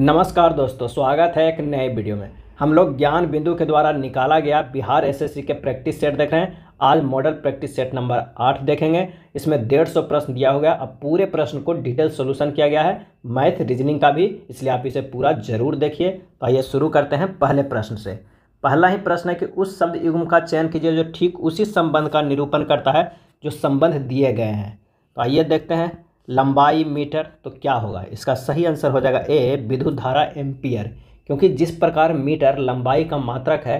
नमस्कार दोस्तों स्वागत है एक नए वीडियो में हम लोग ज्ञान बिंदु के द्वारा निकाला गया बिहार एसएससी के प्रैक्टिस सेट देख रहे हैं आज मॉडल प्रैक्टिस सेट नंबर आठ देखेंगे इसमें डेढ़ सौ प्रश्न दिया हो गया अब पूरे प्रश्न को डिटेल सोल्यूशन किया गया है मैथ रीजनिंग का भी इसलिए आप इसे पूरा जरूर देखिए तो आइए शुरू करते हैं पहले प्रश्न से पहला ही प्रश्न है कि उस शब्द युग्म का चयन कीजिए जो ठीक उसी संबंध का निरूपण करता है जो संबंध दिए गए हैं तो आइए देखते हैं लंबाई मीटर तो क्या होगा इसका सही आंसर हो जाएगा ए विद्युत धारा एम्पियर क्योंकि जिस प्रकार मीटर लंबाई का मात्रक है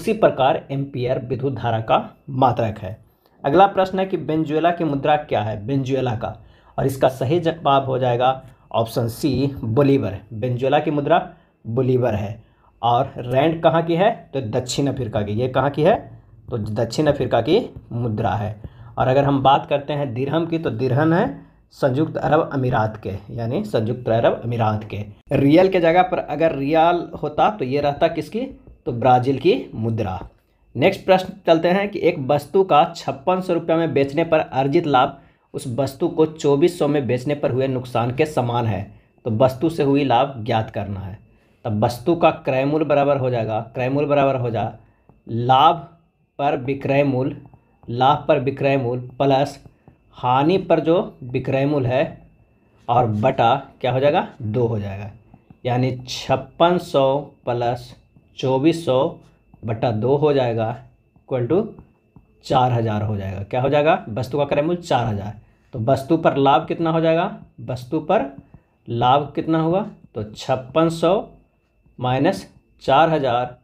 उसी प्रकार एम्पियर विद्युत धारा का मात्रक है अगला प्रश्न है कि बेंजुएला की मुद्रा क्या है बेंजुएला का और इसका सही जवाब हो जाएगा ऑप्शन सी बोलीवर बेंजुएला की मुद्रा बोलीवर है और रैंड कहाँ की है तो दक्षिण अफ्रीका की ये कहाँ की है तो दक्षिण अफ्रीका की मुद्रा है और अगर हम बात करते हैं दिरहम की तो दिरहन है संयुक्त अरब अमीरात के यानी संयुक्त अरब अमीरात के रियल के जगह पर अगर रियाल होता तो ये रहता किसकी तो ब्राज़ील की मुद्रा नेक्स्ट प्रश्न चलते हैं कि एक वस्तु का छप्पन सौ रुपये में बेचने पर अर्जित लाभ उस वस्तु को चौबीस सौ में बेचने पर हुए नुकसान के समान है तो वस्तु से हुई लाभ ज्ञात करना है तब वस्तु का क्रय मूल्य बराबर हो जाएगा क्रय मूल्य बराबर हो जा लाभ पर विक्रय मूल्य लाभ पर विक्रय मूल्य प्लस हानि पर जो मूल है और बटा क्या हो जाएगा दो हो जाएगा यानी छप्पन सौ प्लस चौबीस सौ बटा दो हो जाएगा इक्वल टू चार हज़ार हो जाएगा क्या हो जाएगा वस्तु का क्रय मूल्य चार हज़ार तो वस्तु पर लाभ कितना हो जाएगा वस्तु पर लाभ कितना हुआ तो छप्पन सौ माइनस चार हज़ार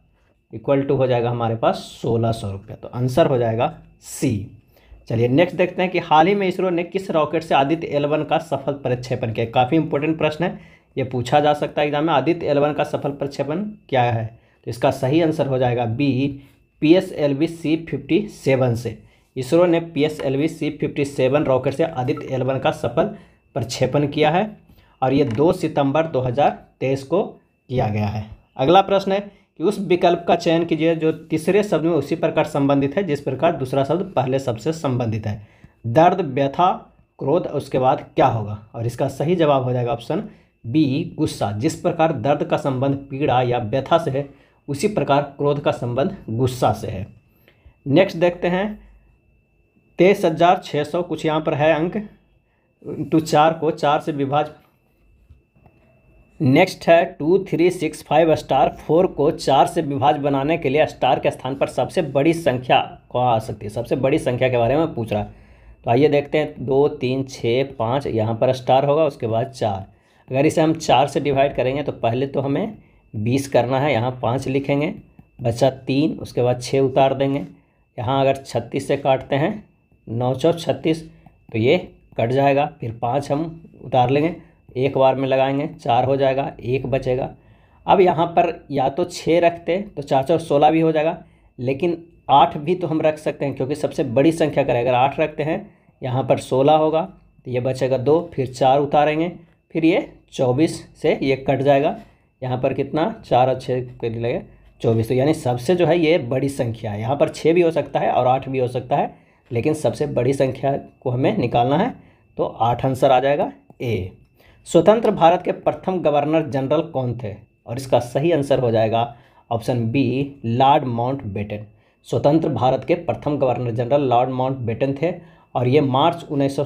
इक्वल टू हो जाएगा हमारे पास सोलह सौ रुपया तो आंसर हो जाएगा सी चलिए नेक्स्ट देखते हैं कि हाल ही में इसरो ने किस रॉकेट से आदित्य एलवन का सफल प्रक्षेपण किया काफ़ी इंपॉर्टेंट प्रश्न है ये पूछा जा सकता है एग्जाम में आदित्य एलवन का सफल प्रक्षेपण क्या है तो इसका सही आंसर हो जाएगा B P S L V C fifty seven से इसरो ने P S L V C fifty seven rocket से आदित्य एलवन का सफल प्रक्षेपण किया है और ये दो सितंबर तेईस को किया गया है अगला प्रश्न है कि उस विकल्प का चयन कीजिए जो तीसरे शब्द में उसी प्रकार संबंधित है जिस प्रकार दूसरा शब्द पहले शब्द से संबंधित है दर्द व्यथा क्रोध उसके बाद क्या होगा और इसका सही जवाब हो जाएगा ऑप्शन बी गुस्सा जिस प्रकार दर्द का संबंध पीड़ा या व्यथा से है उसी प्रकार क्रोध का संबंध गुस्सा से है नेक्स्ट देखते हैं तेईस हज़ार छः सौ कुछ यहाँ पर है अंक टू चार को चार से विभाज नेक्स्ट है two three six five star four को चार से विभाज बनाने के लिए स्टार के स्थान पर सबसे बड़ी संख्या कौन आ सकती है सबसे बड़ी संख्या के बारे में पूछ रहा है तो आइए देखते हैं दो तीन छः पाँच यहाँ पर स्टार होगा उसके बाद चार अगर इसे हम चार से डिवाइड करेंगे तो पहले तो हमें बीस करना है यहाँ पाँच लिखेंगे बचा तीन उसके बाद छः उतार देंगे यहाँ अगर छत्तीस से काटते हैं नौ सौ छत्तीस तो ये कट जाएगा फिर पाँच हम उतार लेंगे एक बार में लगाएंगे चार हो जाएगा एक बचेगा अब यहाँ पर या तो छः रखते तो चार चार सोलह भी हो जाएगा लेकिन आठ भी तो हम रख सकते हैं क्योंकि सबसे बड़ी संख्या करें अगर आठ रखते हैं यहाँ पर सोलह होगा तो ये बचेगा दो फिर चार उतारेंगे फिर ये चौबीस से ये कट जाएगा यहाँ पर कितना चार और छः के लगे चौबीस तो यानी सबसे जो है ये बड़ी संख्या है यहाँ पर छः भी हो सकता है और आठ भी हो सकता है लेकिन सबसे बड़ी संख्या को हमें निकालना है तो आठ आंसर आ जाएगा ए स्वतंत्र भारत के प्रथम गवर्नर जनरल कौन थे और इसका सही आंसर हो जाएगा option B Lord Mountbatten स्वतंत्र भारत के प्रथम governor general Lord Mountbatten थे और ये मार्च उन्नीस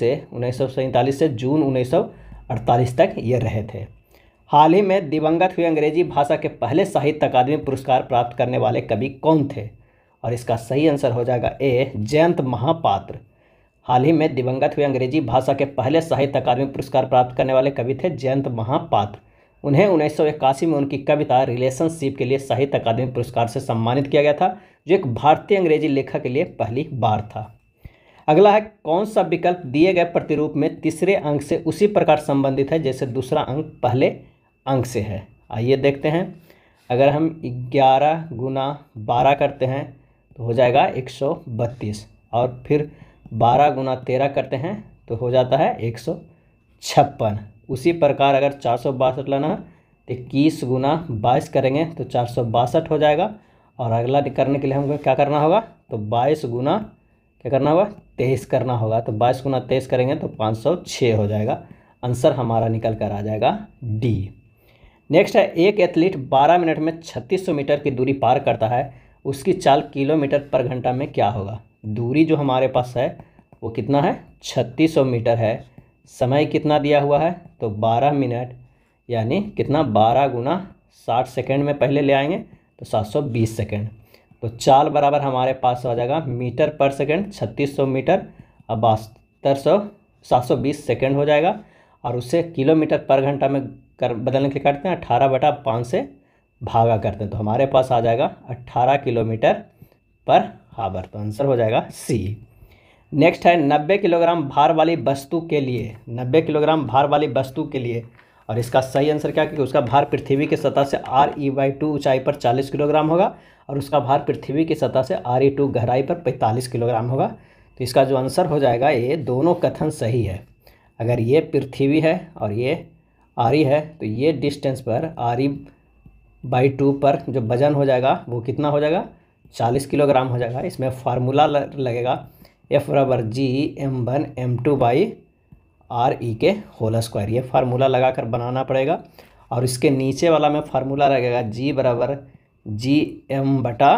से उन्नीस से जून उन्नीस तक ये रहे थे हाल ही में दिवंगत हुए अंग्रेजी भाषा के पहले साहित्य अकादमी पुरस्कार प्राप्त करने वाले कवि कौन थे और इसका सही आंसर हो जाएगा ए जयंत महापात्र हाल ही में दिवंगत हुए अंग्रेजी भाषा के पहले साहित्य अकादमी पुरस्कार प्राप्त करने वाले कवि थे जयंत महापात्र उन्हें उन्नीस में उनकी कविता रिलेशनशिप के लिए साहित्य अकादमी पुरस्कार से सम्मानित किया गया था जो एक भारतीय अंग्रेजी लेखक के लिए पहली बार था अगला है कौन सा विकल्प दिए गए प्रतिरूप में तीसरे अंक से उसी प्रकार संबंधित है जैसे दूसरा अंक पहले अंक से है आइए देखते हैं अगर हम ग्यारह गुना बारह करते हैं तो हो जाएगा एक सौ बत्तीस और फिर बारह गुना तेरह करते हैं तो हो जाता है एक सौ छप्पन उसी प्रकार अगर चार सौ बासठ लेना है तो इक्कीस गुना बाईस करेंगे तो चार सौ बासठ हो जाएगा और अगला करने के लिए हमको क्या करना होगा तो बाईस गुना क्या करना होगा तेईस करना होगा तो बाईस गुना तेईस करेंगे तो पाँच सौ छः हो जाएगा आंसर हमारा निकल कर आ जाएगा डी नेक्स्ट है एक एथलीट 12 मिनट में 3600 मीटर की दूरी पार करता है उसकी चाल किलोमीटर पर घंटा में क्या होगा दूरी जो हमारे पास है वो कितना है छत्तीस सौ मीटर है समय कितना दिया हुआ है तो बारह मिनट यानी कितना बारह गुना साठ सेकेंड में पहले ले आएंगे तो सात सौ बीस सेकेंड तो चाल बराबर हमारे पास आ जाएगा मीटर पर सेकेंड छत्तीस सौ मीटर अब बहत्तर सौ सात सौ बीस सेकेंड हो जाएगा और उससे किलोमीटर पर घंटा में कर बदलने के करते हैं अट्ठारह बटा पाँच से भागा करते हैं तो हमारे पास आ जाएगा अट्ठारह किलोमीटर पर आवर हाँ, तो आंसर हो जाएगा सी नेक्स्ट है नब्बे किलोग्राम भार वाली वस्तु के लिए नब्बे किलोग्राम भार वाली वस्तु के लिए और इसका सही आंसर क्या क्योंकि उसका भार पृथ्वी की सतह से आर ई वाई टू ऊँचाई पर चालीस किलोग्राम होगा और उसका भार पृथ्वी की सतह से आर ई टू गहराई पर पैंतालीस किलोग्राम होगा तो इसका जो आंसर हो जाएगा ये दोनों कथन सही है अगर ये पृथ्वी है और ये आर ई e है तो ये डिस्टेंस पर आर ई बाई टू पर जो वजन हो जाएगा वो कितना हो जाएगा चालीस किलोग्राम हो जाएगा इसमें फार्मूला लगेगा एफ बराबर G M one M two by R E के होल स्क्वायर ये फार्मूला लगाकर बनाना पड़ेगा और इसके नीचे वाला में फार्मूला लगेगा जी बराबर जी एम बटा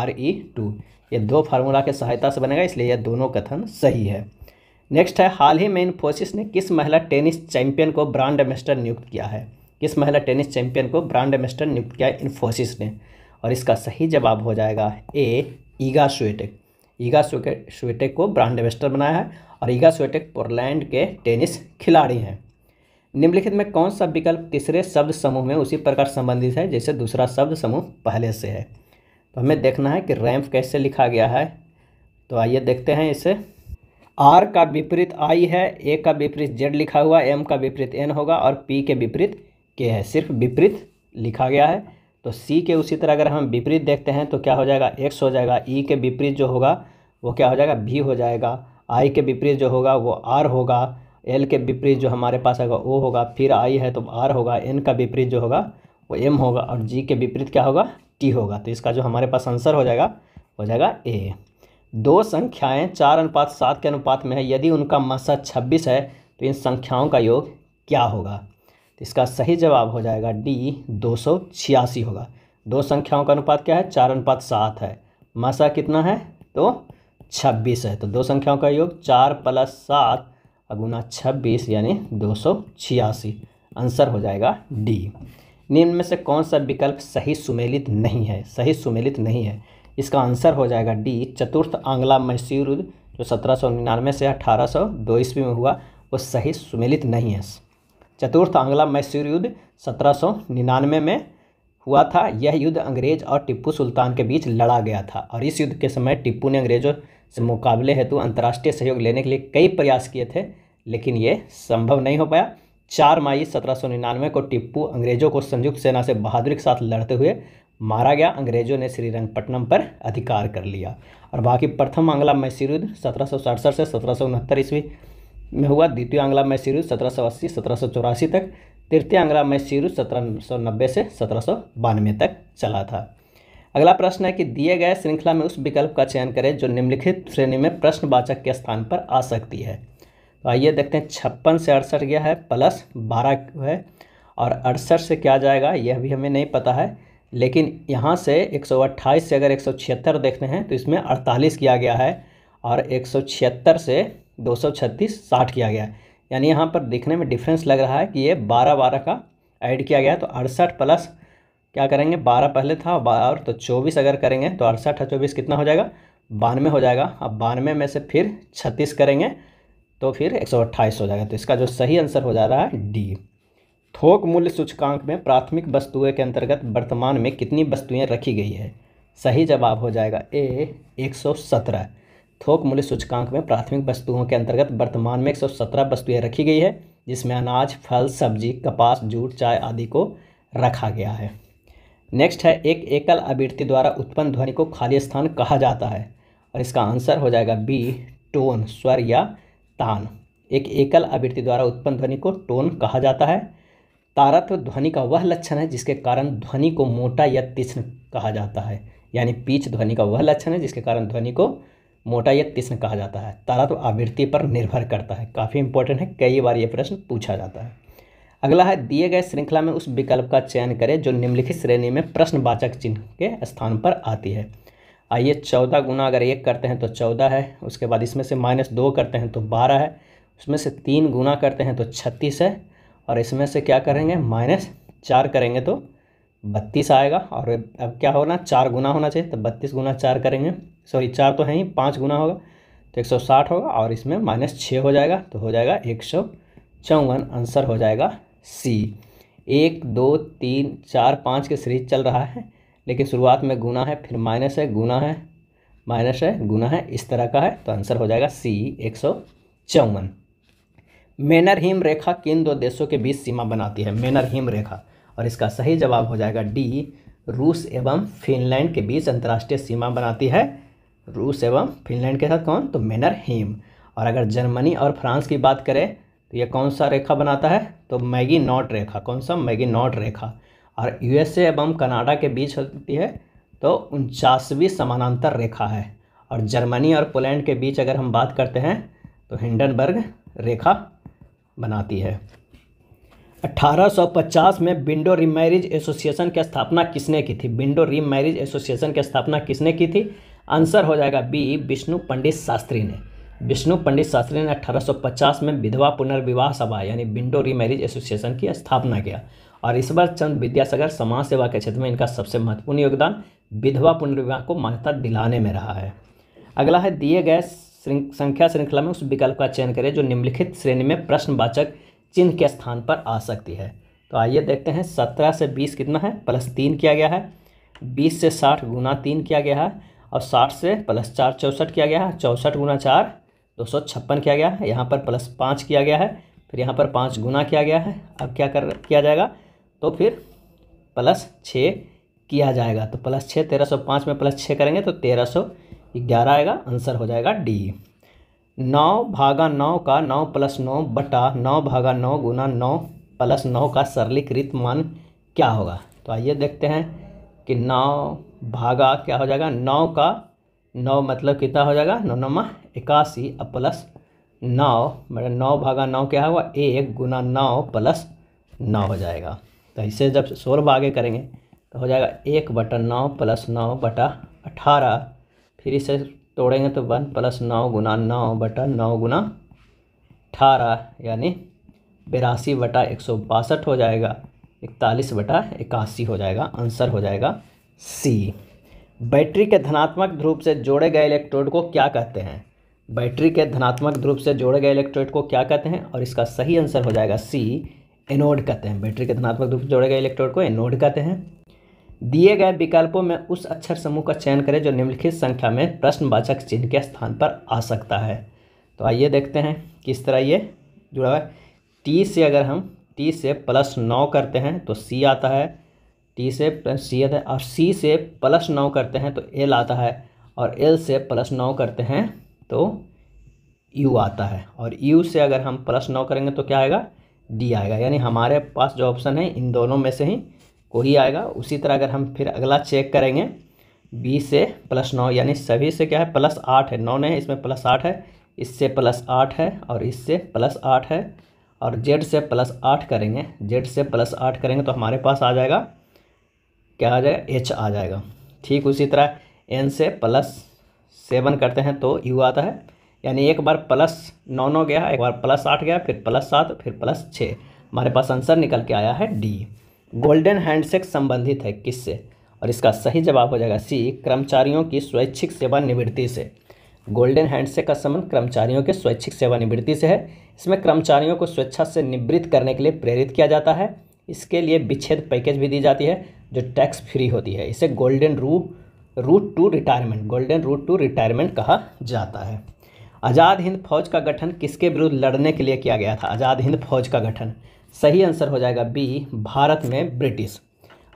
आर ई टू ये दो फार्मूला के सहायता से बनेगा इसलिए यह दोनों कथन सही है नेक्स्ट है हाल ही में इन्फोसिस ने किस महिला टेनिस चैंपियन को ब्रांड एम्बेसडर नियुक्त किया है किस महिला टेनिस चैंपियन को ब्रांड एम्बेसडर नियुक्त किया है इन्फोसिस ने और इसका सही जवाब हो जाएगा A Iga Swiatek Iga Swiatek को ब्रांड एम्बेस्टर बनाया है और ईगा स्वेटेक पोलैंड के टेनिस खिलाड़ी हैं निम्नलिखित में कौन सा विकल्प तीसरे शब्द समूह में उसी प्रकार संबंधित है जैसे दूसरा शब्द समूह पहले से है तो हमें देखना है कि रैम्प कैसे लिखा गया है तो आइए देखते हैं इसे आर का विपरीत आई है ए का विपरीत जेड लिखा हुआ एम का विपरीत एन होगा और पी के विपरीत के है सिर्फ विपरीत लिखा गया है तो सी के उसी तरह अगर हम विपरीत देखते हैं तो क्या हो जाएगा एक्स हो जाएगा ई e के विपरीत जो होगा वो क्या हो जाएगा भी हो जाएगा आई के विपरीत जो होगा वो आर होगा एल के विपरीत जो हमारे पास आएगा ओ होगा फिर आई है तो आर होगा एन का विपरीत जो होगा वो एम होगा और जी के विपरीत क्या होगा टी होगा तो इसका जो हमारे पास आंसर हो जाएगा हो जाएगा ए दो संख्याएं चार अनुपात सात के अनुपात में है यदि उनका मसा छब्बीस है तो इन संख्याओं का योग क्या होगा तो इसका सही जवाब हो जाएगा डी दो होगा दो संख्याओं का अनुपात क्या है चार अनुपात सात है मासा कितना है तो छब्बीस है तो दो संख्याओं का योग चार प्लस सात अगुना छब्बीस यानी दो सौ छियासी आंसर हो जाएगा डी निम्न में से कौन सा विकल्प सही सुमेलित नहीं है सही सुमेलित नहीं है इसका आंसर हो जाएगा डी चतुर्थ आंग्ला मैसूर जो सत्रह सौ निन्यानवे से अठारह सौ दो ईस्वी में हुआ वो सही सुमेलित नहीं है चतुर्थ आंग्ला मैसूर युद्ध सत्रह में हुआ था यह युद्ध अंग्रेज और टिप्पू सुल्तान के बीच लड़ा गया था और इस युद्ध के समय टिप्पू ने अंग्रेजों से मुकाबले हेतु अंतर्राष्ट्रीय सहयोग लेने के लिए कई प्रयास किए थे लेकिन ये संभव नहीं हो पाया चार मई सत्रह को टिप्पू अंग्रेजों को संयुक्त सेना से बहादुरी के साथ लड़ते हुए मारा गया अंग्रेजों ने श्रीरंगपट्टनम पर अधिकार कर लिया और बाकी प्रथम आंग्ला मैसूर युद्ध सत्रह से सत्रह ईस्वी में हुआ द्वितीय आंग्ला में सीरीज सत्रह सौ अस्सी सत्रह सौ चौरासी तक तृतीय आंग्ला में सीरीज सत्रह सौ नब्बे से सत्रह सौ बानवे तक चला था अगला प्रश्न है कि दिए गए श्रृंखला में उस विकल्प का चयन करें जो निम्नलिखित श्रेणी में प्रश्नवाचक के स्थान पर आ सकती है तो आइए देखते हैं छप्पन से अड़सठ गया है प्लस बारह है और अड़सठ से क्या जाएगा यह भी हमें नहीं पता है लेकिन यहाँ से अट्ठाईस से अगर छिहत्तर देखते हैं तो इसमें अड़तालीस किया गया है और छिहत्तर से दो सौ छत्तीस साठ किया गया है यानी यहाँ पर देखने में डिफरेंस लग रहा है कि ये बारह बारह का ऐड किया गया है तो अड़सठ प्लस क्या करेंगे बारह पहले था और तो चौबीस अगर करेंगे तो अड़सठ और चौबीस कितना हो जाएगा बानवे हो जाएगा अब बानवे में से फिर छत्तीस करेंगे तो फिर एक सौ अट्ठाईस हो जाएगा तो इसका जो सही आंसर हो जा रहा है डी थोक मूल्य सूचकांक में प्राथमिक वस्तुएँ के अंतर्गत वर्तमान में कितनी वस्तुएँ रखी गई है सही जवाब हो जाएगा ए एक सौ सत्रह थोक मूल्य सूचकांक में प्राथमिक वस्तुओं के अंतर्गत वर्तमान में 117 वस्तुएं रखी गई है जिसमें अनाज फल सब्जी कपास जूट चाय आदि को रखा गया है नेक्स्ट है एक एकल आवृत्ति द्वारा उत्पन्न ध्वनि को खाली स्थान कहा जाता है और इसका आंसर हो जाएगा बी टोन स्वर या तान एक एकल आवृत्ति द्वारा उत्पन्न ध्वनि को टोन कहा जाता है तारत्व ध्वनि का वह लक्षण है जिसके कारण ध्वनि को मोटा या तीक्ष्ण कहा जाता है यानी पीच ध्वनि का वह लक्षण है जिसके कारण ध्वनि को मोटा या तीक्ष्ण कहा जाता है तारा तो आवृत्ति पर निर्भर करता है काफ़ी इंपॉर्टेंट है कई बार ये प्रश्न पूछा जाता है अगला है दिए गए श्रृंखला में उस विकल्प का चयन करें जो निम्नलिखित श्रेणी में प्रश्नवाचक चिन्ह के स्थान पर आती है आइए चौदह गुना अगर एक करते हैं तो चौदह है उसके बाद इसमें से माइनस दो करते हैं तो बारह है उसमें से तीन गुना करते हैं तो छत्तीस है और इसमें से क्या करेंगे माइनस चार करेंगे तो बत्तीस आएगा और अब क्या होना चार गुना होना चाहिए तो बत्तीस गुना चार करेंगे सॉरी चार तो है ही पाँच गुना होगा तो एक सौ साठ होगा और इसमें माइनस छः हो जाएगा तो हो जाएगा एक सौ चौवन आंसर हो जाएगा सी एक दो तीन चार पाँच के सीरीज चल रहा है लेकिन शुरुआत में गुना है फिर माइनस है गुना है माइनस है गुना है इस तरह का है तो आंसर हो जाएगा सी एक सौ चौवन मेनर हिम रेखा किन दो देशों के बीच सीमा बनाती है मेनर हिम रेखा और इसका सही जवाब हो जाएगा डी रूस एवं फिनलैंड के बीच अंतर्राष्ट्रीय सीमा बनाती है रूस एवं फिनलैंड के साथ कौन तो मेनर हीम और अगर जर्मनी और फ्रांस की बात करें तो ये कौन सा रेखा बनाता है तो मैगी नॉट रेखा कौन सा मैगी नॉट रेखा और यूएसए एवं कनाडा के बीच होती है तो उनचासवीं समानांतर रेखा है और जर्मनी और पोलैंड के बीच अगर हम बात करते हैं तो हिंडनबर्ग रेखा बनाती है 1850 में विंडो रीमैरिज एसोसिएशन की स्थापना किसने की थी विंडो रीमैरिज एसोसिएशन की स्थापना किसने की थी आंसर हो जाएगा बी विष्णु पंडित शास्त्री ने विष्णु पंडित शास्त्री ने 1850 में विधवा पुनर्विवाह सभा यानी विंडो रीमैरिज एसोसिएशन की स्थापना किया और इस बार चंद विद्यासागर समाज सेवा के क्षेत्र में इनका सबसे महत्वपूर्ण योगदान विधवा पुनर्विवाह को मान्यता दिलाने में रहा है अगला है दिए गए संख्या श्रृंखला में उस विकल्प का चयन करें जो निम्नलिखित श्रेणी में प्रश्नवाचक चिन्ह के स्थान पर आ सकती है तो आइए देखते हैं सत्रह से बीस कितना है प्लस तीन किया गया है बीस से साठ गुना तीन किया गया है और साठ से प्लस चार चौंसठ किया गया है चौंसठ गुना चार दो सौ छप्पन किया गया है यहाँ पर प्लस पाँच किया गया है फिर यहाँ पर पाँच गुना किया गया है अब क्या कर किया जाएगा तो फिर प्लस छः किया जाएगा तो प्लस छः तेरह सौ पाँच में प्लस छः करेंगे तो तेरह सौ ग्यारह आएगा आंसर हो जाएगा डी नौ भागा नौ का नौ प्लस नौ बटा नौ भागा नौ गुना नौ प्लस नौ का सरलीकृत मान क्या होगा तो आइए देखते हैं कि नौ भागा क्या हो जाएगा नौ का नौ मतलब कितना हो जाएगा नौ नौमा इक्यासी और प्लस नौ मतलब नौ भागा नौ क्या होगा एक गुना नौ प्लस नौ हो जाएगा तो इसे जब सोलह भागे करेंगे तो हो जाएगा एक बटा नौ प्लस नौ बटा अठारह फिर इसे तोड़ेंगे तो वन प्लस नौ गुना नौ बटा नौ गुना अठारह यानी बिरासी बटा एक सौ बासठ हो जाएगा इकतालीस बटा इक्यासी हो जाएगा आंसर हो जाएगा सी बैटरी के धनात्मक ध्रुव से जोड़े गए इलेक्ट्रोड को क्या कहते हैं बैटरी के धनात्मक ध्रुव से जोड़े गए इलेक्ट्रोड को क्या कहते हैं और इसका सही आंसर हो जाएगा सी एनोड कहते हैं बैटरी के धनात्मक ध्रुव से जोड़े गए इलेक्ट्रोड को एनोड कहते हैं दिए गए विकल्पों में उस अक्षर समूह का चयन करें जो निम्नलिखित संख्या में प्रश्नवाचक चिन्ह के स्थान पर आ सकता है तो आइए देखते हैं किस तरह ये जुड़ा हुआ है टी से अगर हम टी से प्लस नौ करते हैं तो सी आता है टी से प्लस सी आता है और सी से प्लस नौ करते हैं तो एल आता है और एल से प्लस नौ करते हैं तो यू आता है और यू से अगर हम प्लस नौ करेंगे तो क्या आएगा डी आएगा यानी हमारे पास जो ऑप्शन है इन दोनों में से ही को ही आएगा उसी तरह अगर हम फिर अगला चेक करेंगे बी से प्लस नौ यानी सभी से क्या है प्लस आठ है नौ नहीं इसमें प्लस आठ है इससे प्लस आठ है और इससे प्लस आठ है और जेड से प्लस आठ करेंगे जेड से प्लस आठ करेंगे तो हमारे पास आ जाएगा क्या आ जाएगा एच आ जाएगा ठीक उसी तरह एन से प्लस सेवन करते हैं तो यू आता है यानी एक बार प्लस नौ नौ गया एक बार प्लस आठ गया फिर प्लस सात फिर प्लस छः हमारे पास आंसर निकल के आया है डी गोल्डन हैंडशेक संबंधित है किससे और इसका सही जवाब हो जाएगा सी कर्मचारियों की स्वैच्छिक सेवानिवृत्ति से गोल्डन हैंडशेक का संबंध कर्मचारियों के स्वैच्छिक सेवानिवृत्ति से है इसमें कर्मचारियों को स्वेच्छा से निवृत्त करने के लिए प्रेरित किया जाता है इसके लिए विच्छेद पैकेज भी दी जाती है जो टैक्स फ्री होती है इसे गोल्डन रू route to retirement golden route to retirement कहा जाता है आज़ाद हिंद फौज का गठन किसके विरुद्ध लड़ने के लिए किया गया था आज़ाद हिंद फौज का गठन सही आंसर हो जाएगा बी भारत में ब्रिटिश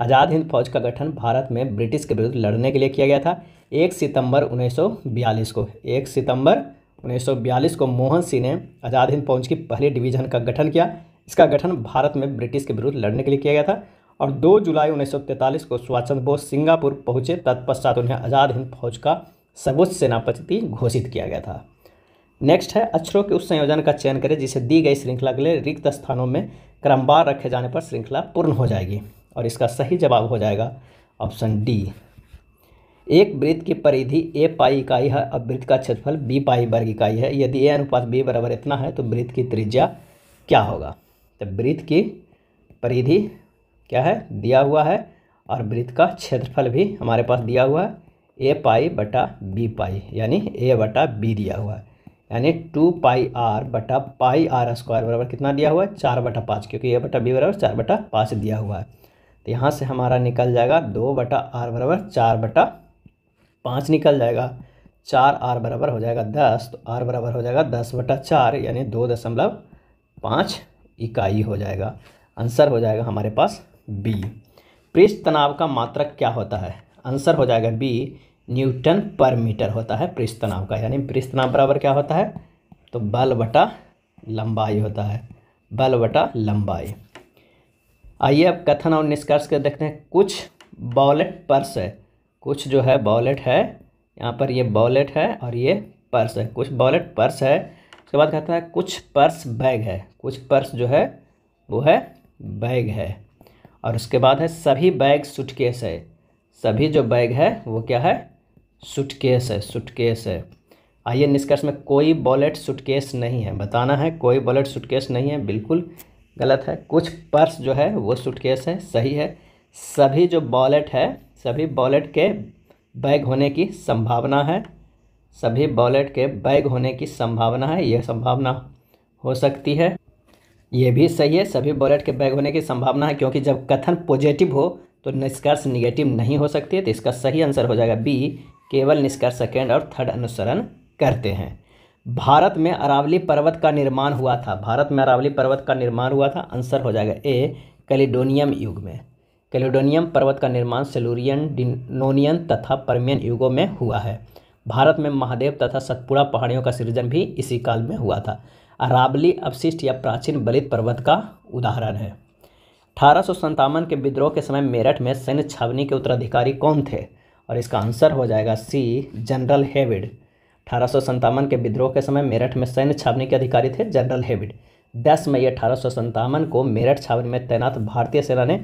आज़ाद हिंद फौज का गठन भारत में ब्रिटिश के विरुद्ध लड़ने के लिए किया गया था एक सितंबर 1942 को एक सितंबर 1942 को मोहन सिंह ने आज़ाद हिंद फौज की पहली डिवीजन का गठन किया इसका गठन भारत में ब्रिटिश के विरुद्ध लड़ने के लिए किया गया था और 2 जुलाई 1943 को सुभाष चंद्र बोस सिंगापुर पहुंचे तत्पश्चात उन्हें आज़ाद हिंद फौज का सर्वोच्च सेनापति घोषित किया गया था नेक्स्ट है अक्षरों के उस संयोजन का चयन करें जिसे दी गई श्रृंखला के लिए रिक्त स्थानों में क्रमवार रखे जाने पर श्रृंखला पूर्ण हो जाएगी और इसका सही जवाब हो जाएगा ऑप्शन डी एक वृत्त की परिधि ए पाई इकाई है अब वृत्त का क्षेत्रफल बी पाई वर्ग इकाई है यदि ए अनुपात बी बराबर इतना है तो वृत्त की त्रिज्या क्या होगा तो वृत्त की परिधि क्या है दिया हुआ है और वृत्त का क्षेत्रफल भी हमारे पास दिया हुआ है ए पाई बटा बी पाई यानी ए बटा बी दिया हुआ है यानी टू पाई आर बटा पाई आर स्क्वायर बराबर कितना दिया हुआ है चार बटा पाँच क्योंकि ए बटा बी बराबर चार बटा पाँच दिया हुआ है तो यहाँ से हमारा निकल जाएगा दो बटा आर बराबर चार बटा पाँच निकल जाएगा चार आर बराबर हो जाएगा दस तो आर बराबर हो जाएगा दस बटा चार यानी दो दशमलव पाँच इकाई हो जाएगा आंसर हो जाएगा हमारे पास बी पृष्ठ तनाव का मात्रक क्या होता है आंसर हो जाएगा बी न्यूटन पर मीटर होता है पृष्ठ तनाव का यानी पृष्ठ तनाव बराबर क्या होता है तो बल बटा लंबाई होता है बल बटा लंबाई आइए अब कथन और निष्कर्ष के देखते हैं कुछ बॉलेट पर्स है कुछ जो है बॉलेट है यहाँ पर ये बॉलेट है और ये पर्स है कुछ बॉलेट पर्स है उसके बाद कहता है कुछ पर्स बैग है कुछ पर्स जो है वो है बैग है और उसके बाद है सभी बैग सूटकेस है सभी जो बैग है वो क्या है सुटकेस है सुटकेस है आइए निष्कर्ष में कोई बॉलेट सुटकेस नहीं है बताना है कोई बॉलेट सुटकेस नहीं है बिल्कुल गलत है कुछ पर्स जो है वो सुटकेस है सही है सभी जो बॉलेट है सभी बॉलेट के बैग होने की संभावना है सभी बॉलेट के बैग होने की संभावना है यह संभावना हो सकती है ये भी सही है सभी बॉलेट के बैग होने की संभावना है क्योंकि जब कथन पॉजिटिव हो तो निष्कर्ष निगेटिव नहीं हो सकती है तो इसका सही आंसर हो जाएगा बी केवल निष्कर्ष सेकेंड और थर्ड अनुसरण करते हैं भारत में अरावली पर्वत का निर्माण हुआ था भारत में अरावली पर्वत का निर्माण हुआ था आंसर हो जाएगा ए कैलिडोनियम युग में कैलिडोनियम पर्वत का निर्माण सेलुरियन डिनोनियन तथा परमियन युगों में हुआ है भारत में महादेव तथा सतपुड़ा पहाड़ियों का सृजन भी इसी काल में हुआ था अरावली अवशिष्ट या प्राचीन बलित पर्वत का उदाहरण है अठारह के विद्रोह के समय मेरठ में सैन्य छावनी के उत्तराधिकारी कौन थे और इसका आंसर हो जाएगा सी जनरल हेविड अठारह के विद्रोह के समय मेरठ में सैन्य छावनी के अधिकारी थे जनरल हेविड दस मई अठारह को मेरठ छावनी में तैनात भारतीय सेना ने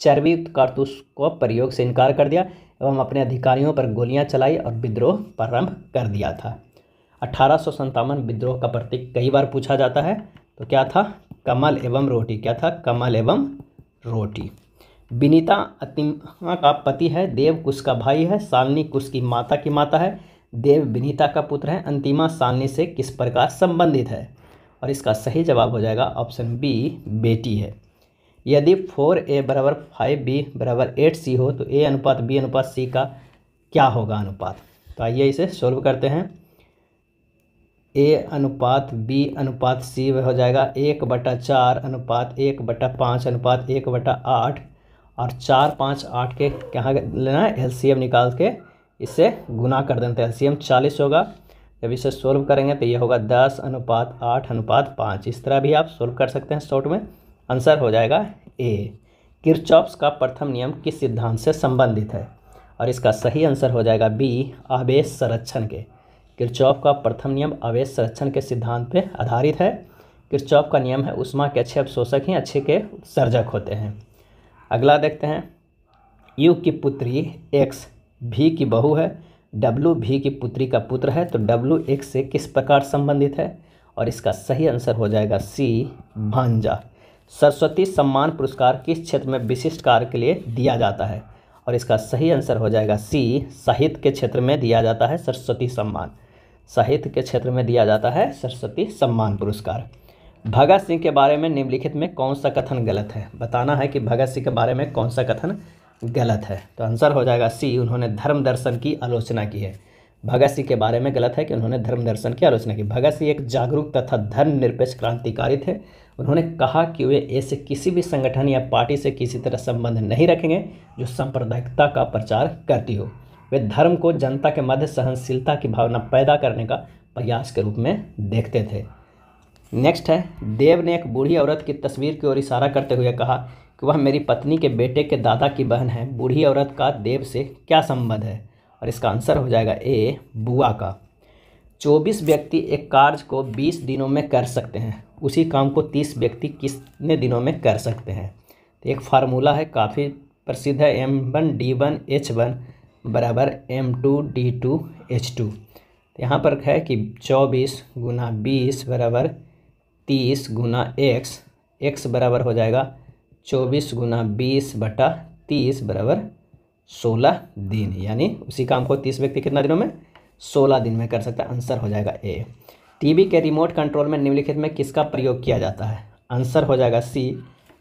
चर्बीयुक्त कारतूस को प्रयोग से इनकार कर दिया एवं अपने अधिकारियों पर गोलियां चलाई और विद्रोह प्रारंभ कर दिया था अठारह विद्रोह का प्रतीक कई बार पूछा जाता है तो क्या था कमल एवं रोटी क्या था कमल एवं रोटी विनीता अतिमा का पति है देव कुश का भाई है सालनी कुश की माता की माता है देव विनीता का पुत्र है अंतिमा सालनी से किस प्रकार संबंधित है और इसका सही जवाब हो जाएगा ऑप्शन बी बेटी है यदि फोर ए बराबर फाइव बी बराबर एट सी हो तो ए अनुपात बी अनुपात सी का क्या होगा अनुपात तो आइए इसे सॉल्व करते हैं ए अनुपात बी अनुपात सी हो जाएगा एक बटा चार अनुपात एक बटा पाँच अनुपात एक बटा आठ और चार पाँच आठ के कहाँ लेना है एलसीएम निकाल के इससे गुना कर देना तो एलसीएम चालीस होगा जब इसे सोल्व करेंगे तो ये होगा दस अनुपात आठ अनुपात पाँच इस तरह भी आप सोल्व कर सकते हैं शॉर्ट में आंसर हो जाएगा ए किरचॉप्स का प्रथम नियम किस सिद्धांत से संबंधित है और इसका सही आंसर हो जाएगा बी आवेश संरक्षण के किरचॉप का प्रथम नियम आवेश संरक्षण के सिद्धांत पर आधारित है किरचॉप का नियम है उष्मा के अच्छे अवशोषक ही अच्छे के सर्जक होते हैं अगला देखते हैं यू की पुत्री एक्स भी की बहू है डब्लू भी की पुत्री का पुत्र है तो डब्लू एक्स से किस प्रकार संबंधित है और इसका सही आंसर हो जाएगा सी भांजा सरस्वती सम्मान पुरस्कार किस क्षेत्र में विशिष्ट कार्य के लिए दिया जाता है और इसका सही आंसर हो जाएगा सी साहित्य के क्षेत्र में दिया जाता है सरस्वती सम्मान साहित्य के क्षेत्र में दिया जाता है सरस्वती सम्मान पुरस्कार भगत सिंह के बारे में निम्नलिखित में कौन सा कथन गलत है बताना है कि भगत सिंह के बारे में कौन सा कथन गलत है तो आंसर हो जाएगा सी उन्होंने धर्म दर्शन की आलोचना की है भगत सिंह के बारे में गलत है कि उन्होंने धर्म दर्शन की आलोचना की भगत सिंह एक जागरूक तथा धर्मनिरपेक्ष क्रांतिकारी थे उन्होंने कहा कि वे ऐसे किसी भी संगठन या पार्टी से किसी तरह संबंध नहीं रखेंगे जो सांप्रदायिकता का प्रचार करती हो वे धर्म को जनता के मध्य सहनशीलता की भावना पैदा करने का प्रयास के रूप में देखते थे नेक्स्ट है देव ने एक बूढ़ी औरत की तस्वीर की ओर इशारा करते हुए कहा कि वह मेरी पत्नी के बेटे के दादा की बहन है बूढ़ी औरत का देव से क्या संबंध है और इसका आंसर हो जाएगा ए बुआ का चौबीस व्यक्ति एक कार्य को बीस दिनों में कर सकते हैं उसी काम को तीस व्यक्ति कितने दिनों में कर सकते हैं तो एक फार्मूला है काफ़ी प्रसिद्ध है M one D one H one बराबर M two D two H two यहाँ पर है कि चौबीस गुना बीस बराबर तीस गुना एक्स एक्स बराबर हो जाएगा चौबीस गुना बीस बटा तीस बराबर सोलह दिन यानी उसी काम को तीस व्यक्ति कितना दिनों में सोलह दिन में कर सकता है आंसर हो जाएगा ए टीवी के रिमोट कंट्रोल में निम्नलिखित में किसका प्रयोग किया जाता है आंसर हो जाएगा सी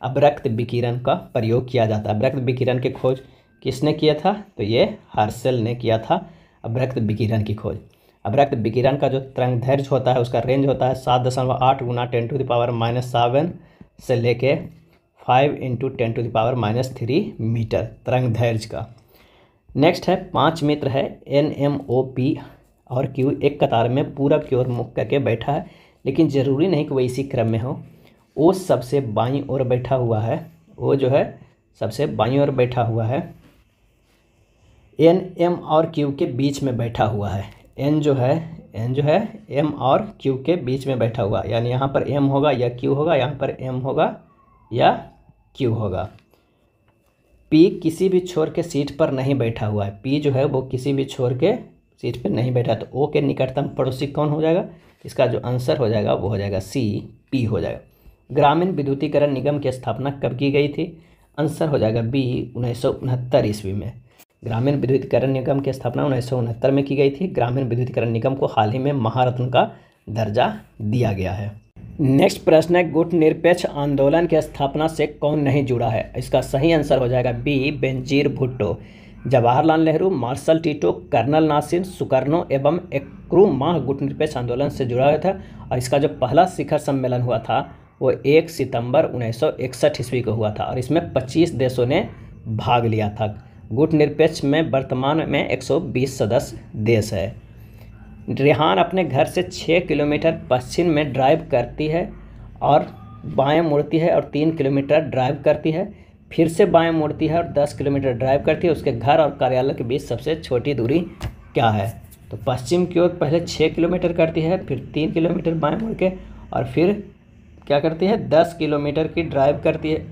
अब्रक्त विकिरण का प्रयोग किया जाता है रक्त विकिरण की खोज किसने किया था तो ये हार्सेल ने किया था अब्रक्त विकिरण की खोज अभ्रक्त विकिरण का जो तरंग धैर्य होता है उसका रेंज होता है सात दशमलव आठ गुना ten to the power minus seven से लेके five into ten to the power minus three metre तरंग धैर्य का नेक्स्ट है पांच मित्र है एन एम ओ पी और क्यू एक कतार में पूरा की ओर मुख करके बैठा है लेकिन ज़रूरी नहीं कि वह इसी क्रम में हो वो सबसे बाई ओर बैठा हुआ है वो जो है सबसे बाई ओर बैठा हुआ है एन एम और क्यू के बीच में बैठा हुआ है एन जो है एन जो है एम और क्यू के बीच में बैठा हुआ यानी यहाँ पर एम होगा या क्यू होगा यहाँ पर एम होगा या क्यू होगा पी किसी भी छोर के सीट पर नहीं बैठा हुआ है पी जो है वो किसी भी छोर के सीट पर नहीं बैठा तो ओ के निकटतम पड़ोसी कौन हो जाएगा इसका जो आंसर हो जाएगा वो हो जाएगा सी पी हो जाएगा ग्रामीण विद्युतीकरण निगम की स्थापना कब की गई थी आंसर हो जाएगा बी उन्नीस ईस्वी में ग्रामीण विद्युतीकरण निगम की स्थापना उन्नीस में की गई थी ग्रामीण विद्युतीकरण निगम को हाल ही में महारत्न का दर्जा दिया गया है नेक्स्ट प्रश्न है गुट निरपेक्ष आंदोलन की स्थापना से कौन नहीं जुड़ा है इसका सही आंसर हो जाएगा B Benazir Bhutto Jawaharlal Nehru Marshal Tito Colonel Nasser Sukarno एवं एकरू माह गुट निरपेक्ष आंदोलन से जुड़ा हुआ था और इसका जो पहला शिखर सम्मेलन हुआ था वो एक सितंबर उन्नीस ईस्वी को हुआ था और इसमें पच्चीस देशों ने भाग लिया था गुट निरपेक्ष में वर्तमान में 120 सदस्य देश है रिहान अपने घर से 6 किलोमीटर पश्चिम में ड्राइव करती है और बाएं मुड़ती है और तीन किलोमीटर ड्राइव करती है फिर से बाएं मुड़ती है और दस किलोमीटर ड्राइव करती है उसके घर और कार्यालय के बीच सबसे छोटी दूरी क्या है तो पश्चिम की ओर पहले छः किलोमीटर करती है फिर तीन किलोमीटर बाएँ मुड़ के और फिर क्या करती है दस किलोमीटर की ड्राइव करती है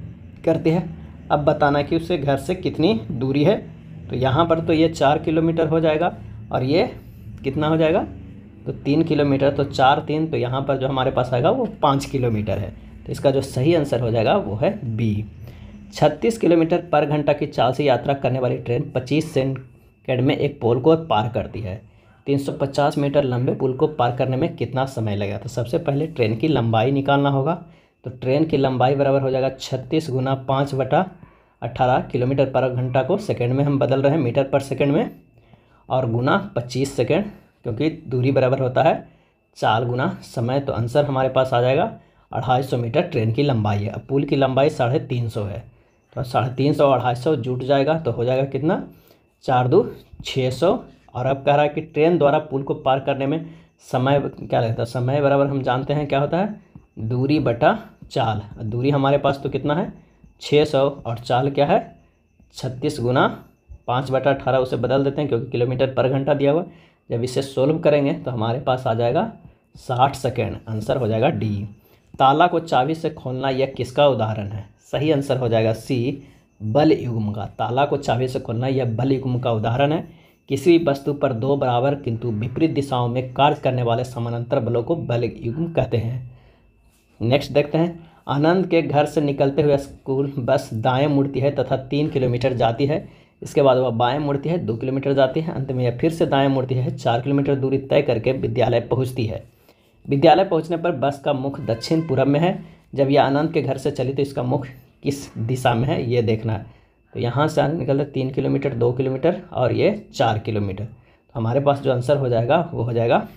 करती है अब बताना कि उससे घर से कितनी दूरी है तो यहाँ पर तो ये चार किलोमीटर हो जाएगा और ये कितना हो जाएगा तो तीन किलोमीटर तो चार तीन तो यहाँ पर जो हमारे पास आएगा वो पाँच किलोमीटर है तो इसका जो सही आंसर हो जाएगा वो है बी छत्तीस किलोमीटर पर घंटा की चाल से यात्रा करने वाली ट्रेन पच्चीस सेकेंड में एक पोल को पार करती है 350 मीटर लंबे पुल को पार करने में कितना समय लगेगा तो सबसे पहले ट्रेन की लंबाई निकालना होगा तो ट्रेन की लंबाई बराबर हो जाएगा छत्तीस गुना पाँच बटा अट्ठारह किलोमीटर पर घंटा को सेकेंड में हम बदल रहे हैं मीटर पर सेकेंड में और गुना पच्चीस सेकेंड क्योंकि दूरी बराबर होता है चार गुना समय तो आंसर हमारे पास आ जाएगा अढ़ाई सौ मीटर ट्रेन की लंबाई है अब पुल की लंबाई साढ़े तीन सौ है तो साढ़े तीन सौ अढ़ाई सौ जुट जाएगा तो हो जाएगा कितना चार दो छः सौ और अब कह रहा है कि ट्रेन द्वारा पुल को पार करने में समय क्या रहता है समय बराबर हम जानते हैं क्या होता है दूरी बटा चाल दूरी हमारे पास तो कितना है छः सौ और चाल क्या है छत्तीस गुना पाँच बटा अठारह उसे बदल देते हैं क्योंकि किलोमीटर पर घंटा दिया हुआ जब इसे सोल्व करेंगे तो हमारे पास आ जाएगा साठ सेकेंड आंसर हो जाएगा डी ताला को चाबी से खोलना यह किसका उदाहरण है सही आंसर हो जाएगा सी बल युग्म का ताला को चाबी से खोलना यह बल युग्म का उदाहरण है किसी भी वस्तु पर दो बराबर किंतु विपरीत दिशाओं में कार्य करने वाले समानांतर बलों को बल युग्म कहते हैं नेक्स्ट देखते हैं आनंद के घर से निकलते हुए स्कूल बस दाएं मुड़ती है तथा तीन किलोमीटर जाती है इसके बाद वह बाएं मुड़ती है दो किलोमीटर जाती है अंत में यह फिर से दाएं मुड़ती है चार किलोमीटर दूरी तय करके विद्यालय पहुंचती है विद्यालय पहुंचने पर बस का मुख दक्षिण पूर्व में है जब यह आनंद के घर से चली तो इसका मुख किस दिशा में है ये देखना है तो यहाँ से आनंद निकलता है तीन किलोमीटर दो किलोमीटर और ये चार किलोमीटर तो हमारे पास जो आंसर हो जाएगा वो हो जाएगा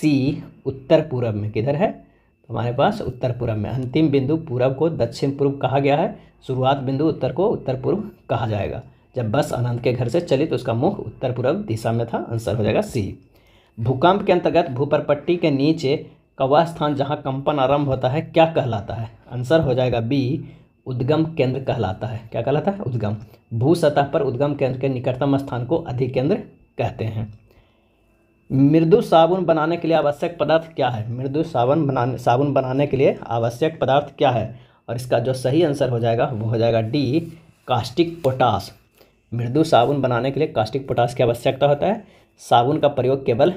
सी उत्तर पूर्व में किधर है तो हमारे पास उत्तर पूर्व में अंतिम बिंदु पूर्व को दक्षिण पूर्व कहा गया है शुरुआत बिंदु उत्तर को उत्तर पूर्व कहा जाएगा जब बस अनंत के घर से चली तो उसका मुख उत्तर पूर्व दिशा में था आंसर हो जाएगा सी भूकंप के अंतर्गत भूपरपट्टी के नीचे कवा स्थान जहाँ कंपन आरंभ होता है क्या कहलाता है आंसर हो जाएगा बी उद्गम केंद्र कहलाता है क्या कहलाता है उद्गम भू सतह पर उद्गम केंद्र के निकटतम स्थान को अधिकेंद्र कहते हैं मृदु साबुन बनाने के लिए आवश्यक पदार्थ क्या है मृदु साबुन बनाने साबुन बनाने के लिए आवश्यक पदार्थ क्या है और इसका जो सही आंसर हो जाएगा वो हो जाएगा डी कास्टिक पोटास मृदु साबुन बनाने के लिए कास्टिक पोटास की आवश्यकता होता है साबुन का प्रयोग केवल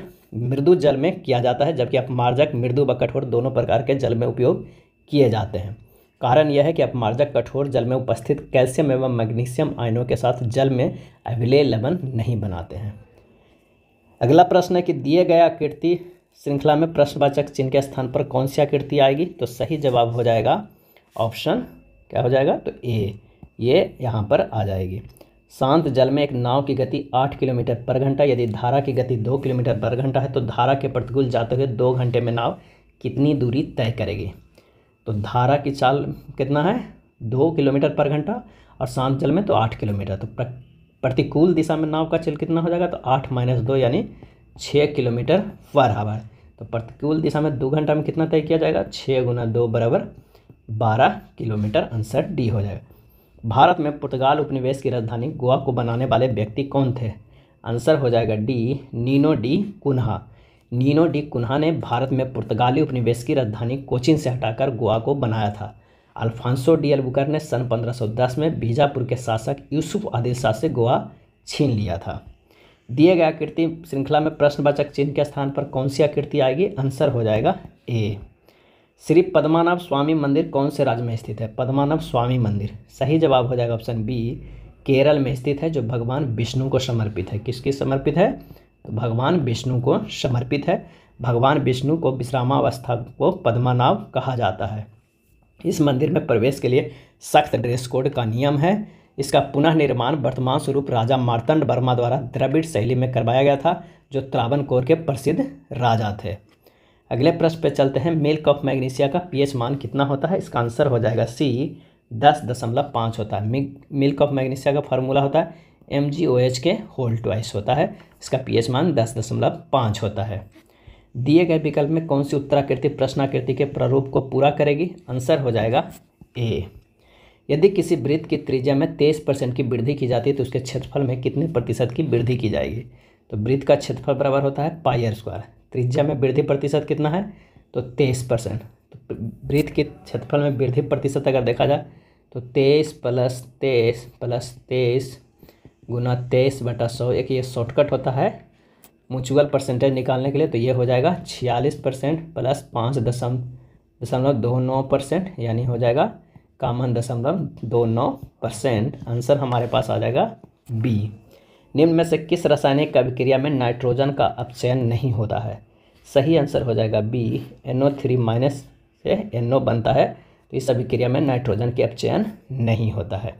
मृदु जल में किया जाता है जबकि अपमार्जक मृदु व कठोर दोनों प्रकार के जल में उपयोग किए जाते हैं कारण यह है कि अपमार्जक कठोर जल में उपस्थित कैल्शियम एवं मैग्नीशियम आयनों के साथ जल में अविले लवण नहीं बनाते हैं अगला प्रश्न है कि दिए गया आकृति श्रृंखला में प्रश्नवाचक चिन्ह के स्थान पर कौन सी आकृति आएगी तो सही जवाब हो जाएगा ऑप्शन क्या हो जाएगा तो ए ये यहाँ पर आ जाएगी शांत जल में एक नाव की गति आठ किलोमीटर पर घंटा यदि धारा की गति दो किलोमीटर पर घंटा है तो धारा के प्रतिकूल जाते हुए दो घंटे में नाव कितनी दूरी तय करेगी तो धारा की चाल कितना है दो किलोमीटर पर घंटा और शांत जल में तो आठ किलोमीटर तो प्रतिकूल दिशा में नाव का चल कितना हो जाएगा तो आठ माइनस दो यानी छः किलोमीटर पर आवर तो प्रतिकूल दिशा में दो घंटा में कितना तय किया जाएगा छः गुना दो बराबर बारह किलोमीटर आंसर डी हो जाएगा भारत में पुर्तगाल उपनिवेश की राजधानी गोवा को बनाने वाले व्यक्ति कौन थे आंसर हो जाएगा D Nino da Cunha Nino da Cunha ने भारत में पुर्तगाली उपनिवेश की राजधानी कोचिन से हटाकर गोवा को बनाया था अल्फांसो डी एलबुकर ने सन 1510 में बीजापुर के शासक यूसुफ आदिल शाह से गोवा छीन लिया था दिए गए आकृति श्रृंखला में प्रश्नवाचक चिन्ह के स्थान पर कौन सी आकृति आएगी आंसर हो जाएगा ए श्री पद्मानाभ स्वामी मंदिर कौन से राज्य में स्थित है पद्मानाभ स्वामी मंदिर सही जवाब हो जाएगा ऑप्शन बी केरल में स्थित है जो भगवान विष्णु को समर्पित है किसकी समर्पित है तो भगवान विष्णु को समर्पित है भगवान विष्णु को विश्रामावस्था को पद्मानाभ कहा जाता है इस मंदिर में प्रवेश के लिए सख्त ड्रेस कोड का नियम है इसका पुनः निर्माण वर्तमान स्वरूप राजा मार्तंड वर्मा द्वारा द्रविड़ शैली में करवाया गया था जो कोर के प्रसिद्ध राजा थे अगले प्रश्न पे चलते हैं मिल्क ऑफ मैग्नीशिया का पीएच मान कितना होता है इसका आंसर हो जाएगा सी दस दशमलव पाँच होता है मिल्क ऑफ मैग्नीशिया का फार्मूला होता है एम जी ओ एच के होल ट्वाइस होता है इसका पीएच मान दस दशमलव पाँच होता है दिए गए विकल्प में कौन सी उत्तराकृति प्रश्नाकृति के प्रारूप को पूरा करेगी आंसर हो जाएगा ए यदि किसी वृत्त की त्रिज्या में तेईस परसेंट की वृद्धि की जाती है तो उसके क्षेत्रफल में कितने प्रतिशत की वृद्धि की जाएगी तो वृत्त का क्षेत्रफल बराबर होता है पायर स्क्वायर त्रिज्या में वृद्धि प्रतिशत कितना है तो तेईस परसेंट तो वृत्त के क्षेत्रफल में वृद्धि प्रतिशत अगर देखा जाए तो तेईस प्लस तेईस प्लस तेईस गुना तेईस बटा सौ एक ये शॉर्टकट होता है म्यूचुअल परसेंटेज निकालने के लिए तो ये हो जाएगा छियालीस परसेंट प्लस पाँच दशम दशमलव दो नौ परसेंट यानी हो जाएगा कामन दशमलव दो नौ परसेंट आंसर हमारे पास आ जाएगा बी निम्न में से किस रासायनिक अभिक्रिया में नाइट्रोजन का अपचयन नहीं होता है सही आंसर हो जाएगा बी एनओ थ्री माइनस से एनओ बनता है तो इस अभिक्रिया में नाइट्रोजन के अपचयन नहीं होता है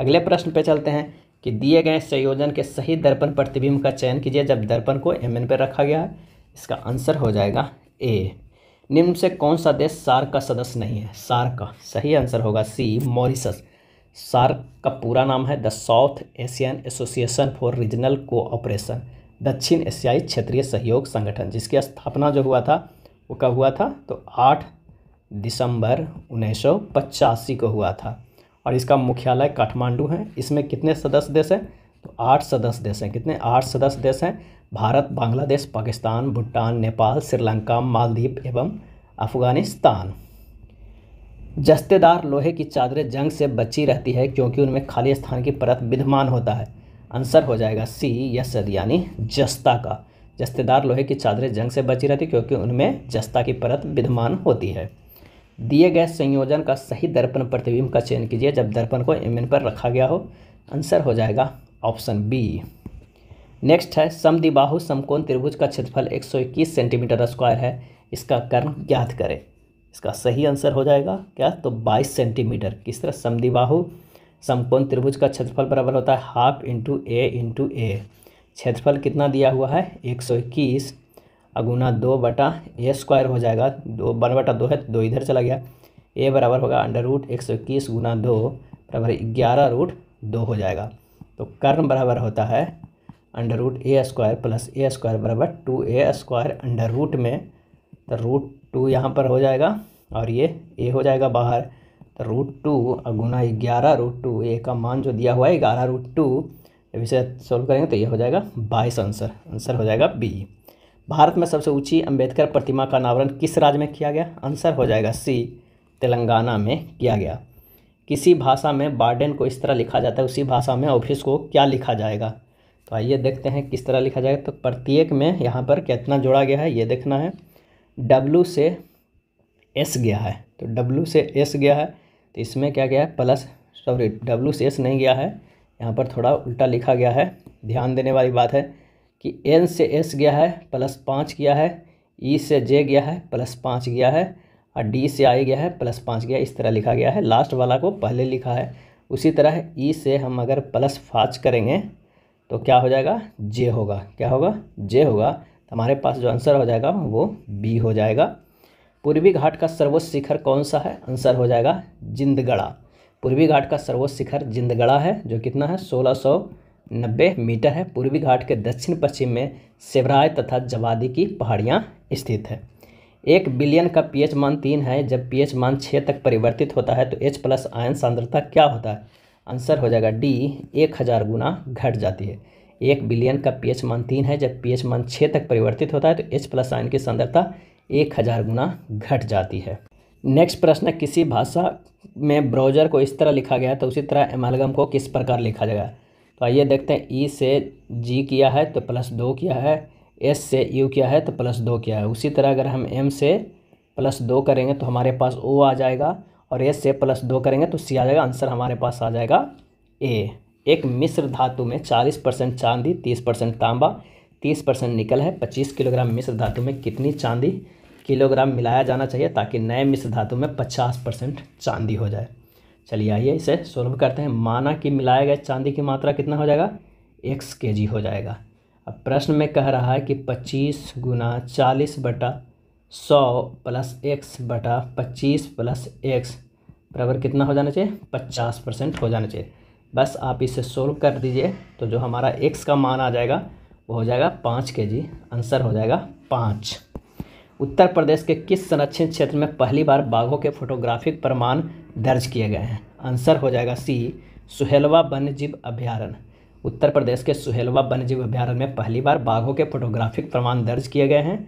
अगले प्रश्न पे चलते हैं कि दिए गए संयोजन के सही दर्पण प्रतिबिंब का चयन कीजिए जब दर्पण को एम एन पर रखा गया है इसका आंसर हो जाएगा ए निम्न से कौन सा देश सार्क का सदस्य नहीं है सार्क का सही आंसर होगा सी मॉरिसस सार्क का पूरा नाम है the South Asian Association for Regional Cooperation दक्षिण एशियाई क्षेत्रीय सहयोग संगठन जिसकी स्थापना जो हुआ था वो कब हुआ था तो आठ दिसंबर उन्नीस को हुआ था और इसका मुख्यालय काठमांडू है इसमें कितने सदस्य देश हैं तो आठ सदस्य देश हैं कितने आठ सदस्य देश हैं भारत बांग्लादेश पाकिस्तान भूटान नेपाल श्रीलंका मालदीव एवं अफगानिस्तान जस्तेदार लोहे की चादरें जंग से बची रहती है क्योंकि उनमें खाली स्थान की परत विद्यमान होता है आंसर हो जाएगा सी यस यानी जस्ता का जस्तेदार लोहे की चादरें जंग से बची रहती क्योंकि उनमें जस्ता की परत विद्यमान होती है दिए गए संयोजन का सही दर्पण प्रतिबिंब का चयन कीजिए जब दर्पण को एम पर रखा गया हो आंसर हो जाएगा ऑप्शन बी नेक्स्ट है समदिबाहु समकोण त्रिभुज का क्षेत्रफल 121 सेंटीमीटर स्क्वायर है इसका कर्ण ज्ञात करें इसका सही आंसर हो जाएगा क्या तो 22 सेंटीमीटर किस तरह समदिबाहु समकोण त्रिभुज का क्षेत्रफल बराबर होता है half into A into A क्षेत्रफल कितना दिया हुआ है 121 अगुना दो बटा ए स्क्वायर हो जाएगा दो वन बटा दो है तो दो इधर चला गया ए बराबर होगा अंडर रूट एक सौ इक्कीस गुना दो बराबर ग्यारह रूट दो हो जाएगा तो कर्ण बराबर होता है under root A square plus A square बराबर two A square under root में तो रूट टू यहाँ पर हो जाएगा और ये ए हो जाएगा बाहर तो रूट टू और गुना ग्यारह रूट टू ए का मान जो दिया हुआ है ग्यारह रूट टू इसे सॉल्व करेंगे तो ये हो जाएगा बाईस आंसर आंसर हो जाएगा बी भारत में सबसे ऊंची अंबेडकर प्रतिमा का अनावरण किस राज्य में किया गया आंसर हो जाएगा सी तेलंगाना में किया गया किसी भाषा में बार्डन को इस तरह लिखा जाता है उसी भाषा में ऑफिस को क्या लिखा जाएगा तो आइए देखते हैं किस तरह लिखा जाएगा तो प्रत्येक में यहाँ पर कितना जोड़ा गया है ये देखना है डब्लू से एस गया है तो डब्लू से एस गया है तो इसमें क्या गया है प्लस सॉरी डब्लू से एस नहीं गया है यहाँ पर थोड़ा उल्टा लिखा गया है ध्यान देने वाली बात है कि एन से एस गया है प्लस पाँच गया है ई से जे गया है प्लस पाँच गया है और डी से आई गया है प्लस पाँच गया इस तरह लिखा गया है लास्ट वाला को पहले लिखा है उसी तरह ई से हम अगर प्लस फाच करेंगे तो क्या हो जाएगा जे होगा क्या होगा जे होगा तो हमारे पास जो आंसर हो जाएगा वो बी हो जाएगा पूर्वी घाट का सर्वोच्च शिखर कौन सा है आंसर हो जाएगा जिंदगड़ा पूर्वी घाट का सर्वोच्च शिखर जिंदगड़ा है जो कितना है सोलह सौ नब्बे मीटर है पूर्वी घाट के दक्षिण पश्चिम में सेवराय तथा जवादी की पहाड़ियाँ स्थित है एक बिलियन का पीएच मान तीन है जब पीएच मान छः तक परिवर्तित होता है तो एच प्लस आयन सांद्रता क्या होता है आंसर हो जाएगा डी एक हज़ार गुना घट जाती है एक बिलियन का पीएच मान तीन है जब पीएच मान छः तक परिवर्तित होता है तो एच प्लस आयन की सांद्रता एक हज़ार गुना घट जाती है नेक्स्ट प्रश्न किसी भाषा में ब्राउजर को इस तरह लिखा गया तो उसी तरह एमालगम को किस प्रकार लिखा जाएगा तो आइए देखते हैं ई से जी किया है तो प्लस दो किया है एस से यू किया है तो प्लस दो किया है उसी तरह अगर हम एम से प्लस दो करेंगे तो हमारे पास ओ आ जाएगा और एस से प्लस दो करेंगे तो सी आ जाएगा आंसर हमारे पास आ जाएगा ए एक मिश्र धातु में चालीस परसेंट चांदी तीस परसेंट तांबा तीस परसेंट निकल है पच्चीस किलोग्राम मिश्र धातु में कितनी चांदी किलोग्राम मिलाया जाना चाहिए ताकि नए मिश्र धातु में पचास परसेंट चांदी हो जाए चलिए आइए इसे सोल्व करते हैं माना कि मिलाए गए चांदी की मात्रा कितना हो जाएगा एक्स के जी हो जाएगा अब प्रश्न में कह रहा है कि पच्चीस गुना चालीस बटा सौ प्लस एक्स बटा पच्चीस प्लस एक्स बराबर कितना हो जाना चाहिए पचास परसेंट हो जाना चाहिए बस आप इसे सोल्व कर दीजिए तो जो हमारा एक्स का मान आ जाएगा वो हो जाएगा पाँच के जी आंसर हो जाएगा पाँच उत्तर प्रदेश के किस संरक्षित क्षेत्र में पहली बार बाघों के फोटोग्राफिक प्रमाण दर्ज किए गए हैं आंसर हो जाएगा सी सुहेलवा वन्यजीव अभ्यारण्य उत्तर प्रदेश के सुहेलवा वन्यजीव अभ्यारण्य में पहली बार बाघों के फोटोग्राफिक प्रमाण दर्ज किए गए हैं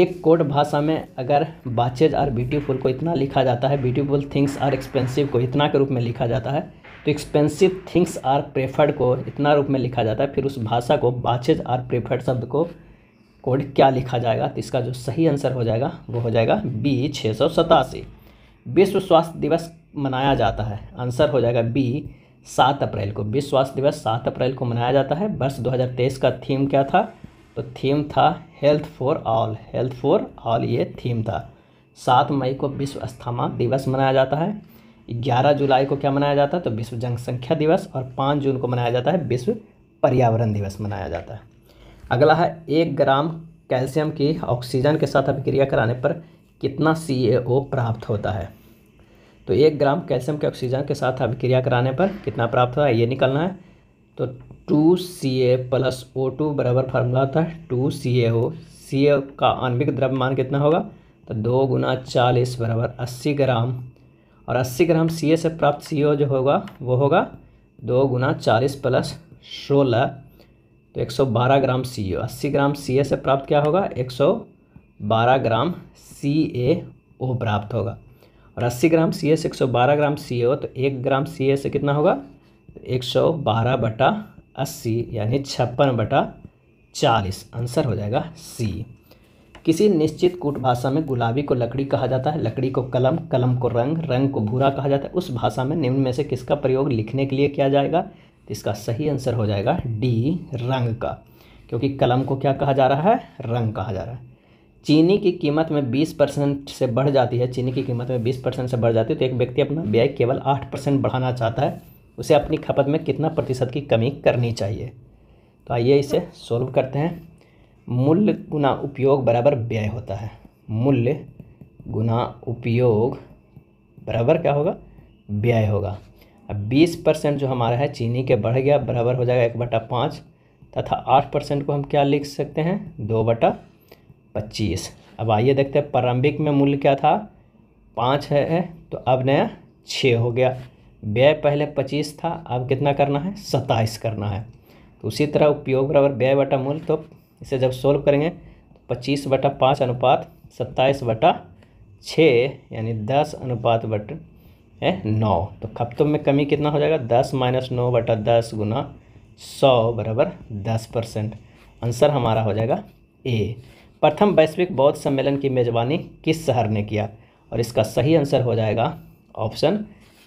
एक कोड भाषा में अगर बाचेज आर ब्यूटीफुल को इतना लिखा जाता है ब्यूटीफुल थिंग्स आर एक्सपेंसिव को इतना के रूप में लिखा जाता है तो एक्सपेंसिव थिंग्स आर प्रेफर्ड को इतना रूप में लिखा जाता है फिर उस भाषा को बाचेज आर प्रेफर्ड शब्द को कोड क्या लिखा जाएगा तो इसका जो सही आंसर हो जाएगा वो हो जाएगा बी छः सौ सतासी विश्व स्वास्थ्य दिवस मनाया जाता है आंसर हो जाएगा बी सात अप्रैल को विश्व स्वास्थ्य दिवस सात अप्रैल को मनाया जाता है वर्ष 2023 का थीम क्या था तो थीम था health for all health for all ये थीम था सात मई को विश्व अस्थमा दिवस मनाया जाता है ग्यारह जुलाई को क्या मनाया जाता है तो विश्व जनसंख्या दिवस और पाँच जून को मनाया जाता है विश्व पर्यावरण दिवस मनाया जाता है अगला है एक ग्राम कैल्शियम की ऑक्सीजन के साथ अभिक्रिया कराने पर कितना सी प्राप्त होता है तो एक ग्राम कैल्शियम के ऑक्सीजन के साथ अभिक्रिया कराने पर कितना प्राप्त होता है ये निकलना है तो two C A plus O two बराबर फार्मूला होता है टू सी ए सी ए का आणविक द्रव्यमान कितना होगा तो दो गुना चालीस बराबर अस्सी ग्राम और अस्सी ग्राम सी ए से प्राप्त सी ओ जो होगा वो होगा दो गुना चालीस प्लस सोलह सौ 112 ग्राम सी ए अस्सी ग्राम सी ए से प्राप्त क्या होगा 112 ग्राम सी ए ओ प्राप्त होगा और 80 ग्राम सी ए से बारह ग्राम सी ओ तो 1 ग्राम सी ए से कितना होगा तो 112 बटा अस्सी यानी छप्पन बटा चालीस आंसर हो जाएगा सी किसी निश्चित कूट भाषा में गुलाबी को लकड़ी कहा जाता है लकड़ी को कलम कलम को रंग रंग को भूरा कहा जाता है उस भाषा में निम्न में से किसका प्रयोग लिखने के लिए किया जाएगा इसका सही आंसर हो जाएगा डी रंग का क्योंकि कलम को क्या कहा जा रहा है रंग कहा जा रहा है चीनी की कीमत में 20 परसेंट से बढ़ जाती है चीनी की कीमत में 20 परसेंट से बढ़ जाती है तो एक व्यक्ति अपना व्यय केवल 8 परसेंट बढ़ाना चाहता है उसे अपनी खपत में कितना प्रतिशत की कमी करनी चाहिए तो आइए इसे सोल्व करते हैं मूल्य गुना उपयोग बराबर व्यय होता है मूल्य गुना उपयोग बराबर क्या होगा व्यय होगा अब बीस परसेंट जो हमारा है चीनी के बढ़ गया बराबर हो जाएगा एक बटा पाँच तथा आठ परसेंट को हम क्या लिख सकते हैं दो बटा पच्चीस अब आइए देखते हैं प्रारंभिक में मूल्य क्या था पाँच है तो अब नया छः हो गया व्यय पहले पच्चीस था अब कितना करना है सत्ताईस करना है तो उसी तरह उपयोग बराबर व्यय बटा मूल्य तो इसे जब सोल्व करेंगे तो पच्चीस बटा पाँच अनुपात सत्ताईस बटा छः यानी दस अनुपात बट है नौ तो खपतों में कमी कितना हो जाएगा दस माइनस नौ बटा दस गुना सौ बराबर दस परसेंट आंसर हमारा हो जाएगा ए प्रथम वैश्विक बौद्ध सम्मेलन की मेज़बानी किस शहर ने किया और इसका सही आंसर हो जाएगा ऑप्शन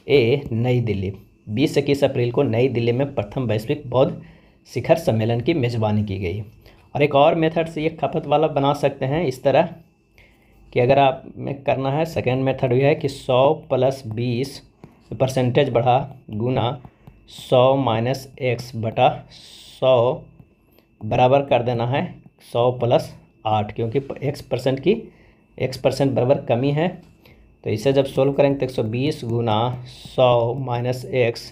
ए नई दिल्ली बीस इक्कीस अप्रैल को नई दिल्ली में प्रथम वैश्विक बौद्ध शिखर सम्मेलन की मेज़बानी की गई और एक और मेथड से ये खपत वाला बना सकते हैं इस तरह कि अगर आप में करना है सेकेंड मेथड यह है कि सौ प्लस बीस परसेंटेज बढ़ा गुना सौ माइनस एक्स बटा सौ बराबर कर देना है सौ प्लस आठ क्योंकि एक्स परसेंट की एक्स परसेंट बराबर कमी है तो इसे जब सोल्व करेंगे तो एक सौ बीस गुना सौ माइनस एक्स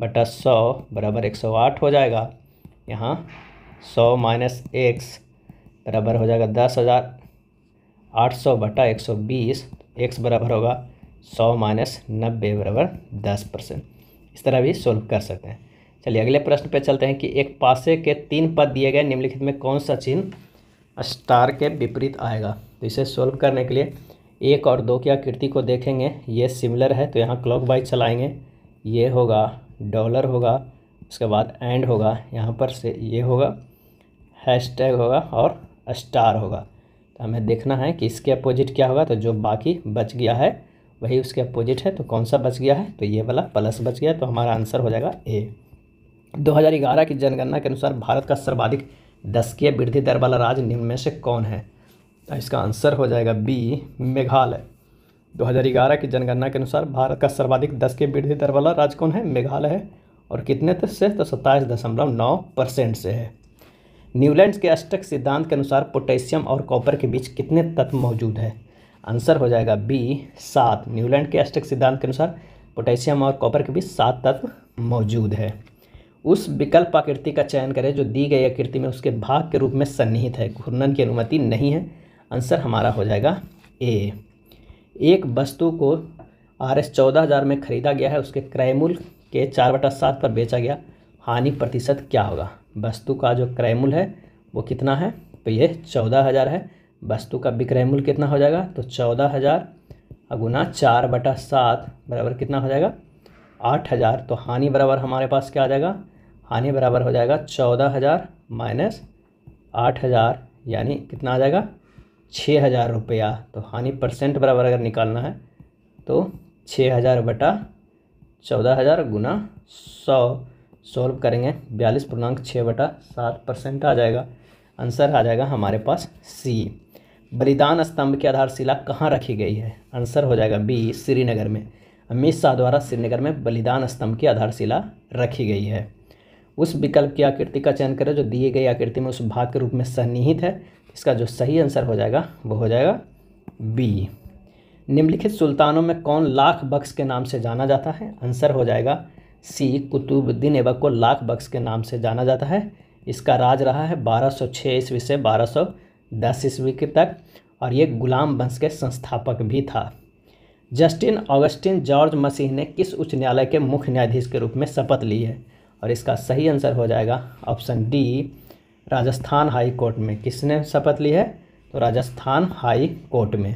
बटा सौ बराबर एक सौ आठ हो जाएगा यहाँ सौ माइनस एक्स बराबर हो जाएगा दस हज़ार आठ सौ बटा एक सौ बीस एक्स बराबर होगा सौ माइनस नब्बे बराबर दस परसेंट इस तरह भी सोल्व कर सकते हैं चलिए अगले प्रश्न पे चलते हैं कि एक पासे के तीन पद दिए गए निम्नलिखित में कौन सा चिन्ह स्टार के विपरीत आएगा तो इसे सोल्व करने के लिए एक और दो की आकृति को देखेंगे ये सिमिलर है तो यहाँ क्लॉक वाइज चलाएँगे ये होगा डॉलर होगा उसके बाद एंड होगा यहाँ पर से ये होगा हैशटैग होगा और स्टार होगा तो हमें देखना है कि इसके अपोजिट क्या होगा तो जो बाकी बच गया है वही उसके अपोजिट है तो कौन सा बच गया है तो ये वाला प्लस बच गया तो हमारा आंसर हो जाएगा ए 2011 की जनगणना के अनुसार भारत का सर्वाधिक दशकीय वृद्धि दर वाला राज्य निम्न में से कौन है तो इसका आंसर हो जाएगा बी मेघालय 2011 की जनगणना के अनुसार भारत का सर्वाधिक दस के वृद्धि दर वाला राज्य कौन है मेघालय है और कितने तक से तो सत्ताईस दशमलव नौ परसेंट से है न्यूलैंड्स के अष्टक सिद्धांत के अनुसार पोटेशियम और कॉपर के बीच कितने तत्व मौजूद है आंसर हो जाएगा बी सात न्यूलैंड के अष्टक सिद्धांत के अनुसार पोटेशियम और कॉपर के बीच सात तत्व मौजूद है उस विकल्प आकृति का चयन करें जो दी गई आकृति में उसके भाग के रूप में सन्निहित है घूर्णन की अनुमति नहीं है आंसर हमारा हो जाएगा ए एक वस्तु को आर एस चौदह हज़ार में खरीदा गया है उसके क्रयमूल के चार बटा सात पर बेचा गया हानि प्रतिशत क्या होगा वस्तु का जो क्रय मूल्य है वो कितना है तो ये चौदह हज़ार है वस्तु का विक्रय मूल्य कितना हो जाएगा तो चौदह हज़ार गुना चार बटा सात बराबर कितना हो जाएगा आठ हज़ार तो हानि बराबर हमारे पास क्या आ जाएगा हानि बराबर हो जाएगा चौदह हज़ार माइनस आठ हज़ार यानी कितना आ जाएगा छः हज़ार रुपया तो हानि परसेंट बराबर अगर निकालना है तो छः हज़ार बटा चौदह हज़ार गुना सौ सॉल्व करेंगे बयालीस पूर्णांक छः बटा सात परसेंट आ जाएगा आंसर आ जाएगा हमारे पास सी बलिदान स्तंभ की आधारशिला कहाँ रखी गई है आंसर हो जाएगा बी श्रीनगर में अमित शाह द्वारा श्रीनगर में बलिदान स्तंभ की आधारशिला रखी गई है उस विकल्प की आकृति का चयन करें जो दिए गए आकृति में उस भाग के रूप में सन्निहित है इसका जो सही आंसर हो जाएगा वो हो जाएगा बी निम्नलिखित सुल्तानों में कौन लाख बख्श के नाम से जाना जाता है आंसर हो जाएगा सी कुतुबुद्दीन ऐबक को लाख बख्श के नाम से जाना जाता है इसका राज रहा है 1206 ईस्वी से 1210 ईस्वी के तक और ये गुलाम वंश के संस्थापक भी था जस्टिन ऑगस्टिन जॉर्ज मसीह ने किस उच्च न्यायालय के मुख्य न्यायाधीश के रूप में शपथ ली है और इसका सही आंसर हो जाएगा option D Rajasthan high court में किसने शपथ ली है तो राजस्थान हाई कोर्ट में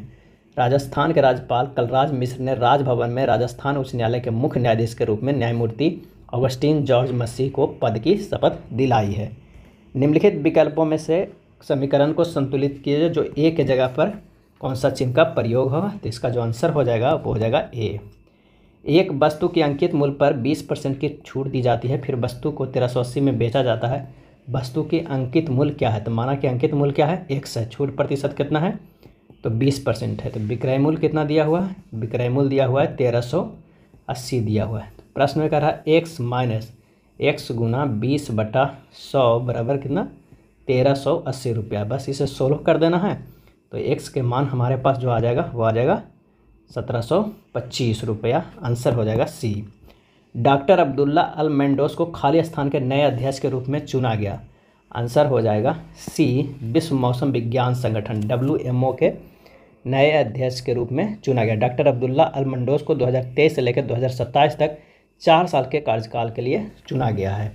राजस्थान के राज्यपाल कलराज मिश्र ने राजभवन में राजस्थान उच्च न्यायालय के मुख्य न्यायाधीश के रूप में न्यायमूर्ति ऑगस्टीन जॉर्ज मसीह को पद की शपथ दिलाई है निम्नलिखित विकल्पों में से समीकरण को संतुलित किया जाए जो ए के जगह पर कौन सा चिन्ह का प्रयोग हो तो इसका जो आंसर हो जाएगा वो हो जाएगा ए एक वस्तु के अंकित मूल्य पर 20 परसेंट की छूट दी जाती है फिर वस्तु को तेरह में बेचा जाता है वस्तु के अंकित मूल्य क्या है तो माना कि अंकित मूल्य क्या है एक से छूट प्रतिशत कितना है तो बीस परसेंट है तो विक्रय मूल्य कितना दिया हुआ है विक्रय मूल्य दिया हुआ है तेरह सौ अस्सी दिया हुआ है तो प्रश्न में कह रहा है एक्स माइनस एक्स गुना बीस बटा सौ बराबर कितना तेरह सौ अस्सी रुपया बस इसे सोल्व कर देना है तो एक्स के मान हमारे पास जो आ जाएगा वो आ जाएगा सत्रह सौ पच्चीस रुपया आंसर हो जाएगा सी डॉक्टर अब्दुल्ला अल मेंडोस को खाली स्थान के नए अध्यक्ष के रूप में चुना गया आंसर हो जाएगा सी विश्व मौसम विज्ञान संगठन डब्ल्यू के नए अध्यक्ष के रूप में चुना गया डॉक्टर अब्दुल्ला अलमंडोस को 2023 से लेकर 2027 तक चार साल के कार्यकाल के लिए चुना गया है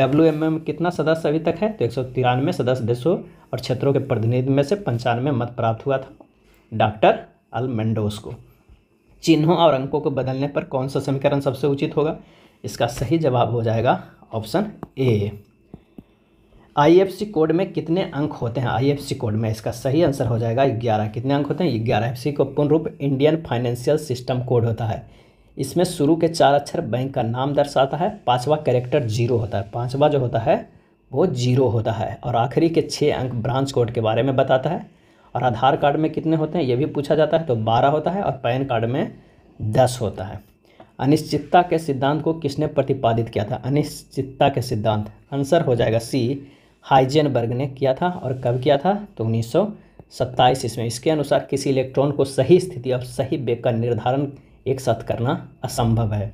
डब्ल्यू एम में कितना सदस्य अभी तक है तो एक सौ तिरानवे सदस्य देशों और क्षेत्रों के प्रतिनिधि में से पंचानवे मत प्राप्त हुआ था डॉक्टर अलमंडोस को चिन्हों और अंकों को बदलने पर कौन सा समीकरण सबसे उचित होगा इसका सही जवाब हो जाएगा ऑप्शन ए आई कोड में कितने अंक होते हैं आई कोड में इसका सही आंसर हो जाएगा ग्यारह कितने अंक होते हैं ग्यारह एफ को पूर्ण रूप इंडियन फाइनेंशियल सिस्टम कोड होता है इसमें शुरू के चार अक्षर बैंक का नाम दर्शाता है पाँचवा कैरेक्टर जीरो होता है पाँचवा जो होता है वो जीरो होता है और आखिरी के छः अंक ब्रांच कोड के बारे में बताता है और आधार कार्ड में कितने होते हैं ये भी पूछा जाता है तो बारह होता है और पैन कार्ड में दस होता है अनिश्चितता के सिद्धांत को किसने प्रतिपादित किया था अनिश्चितता के सिद्धांत आंसर हो जाएगा सी हाइजेनबर्ग ने किया था और कब किया था तो उन्नीस सत्ताईस ईस्वी इसके अनुसार किसी इलेक्ट्रॉन को सही स्थिति और सही वेग का निर्धारण एक साथ करना असंभव है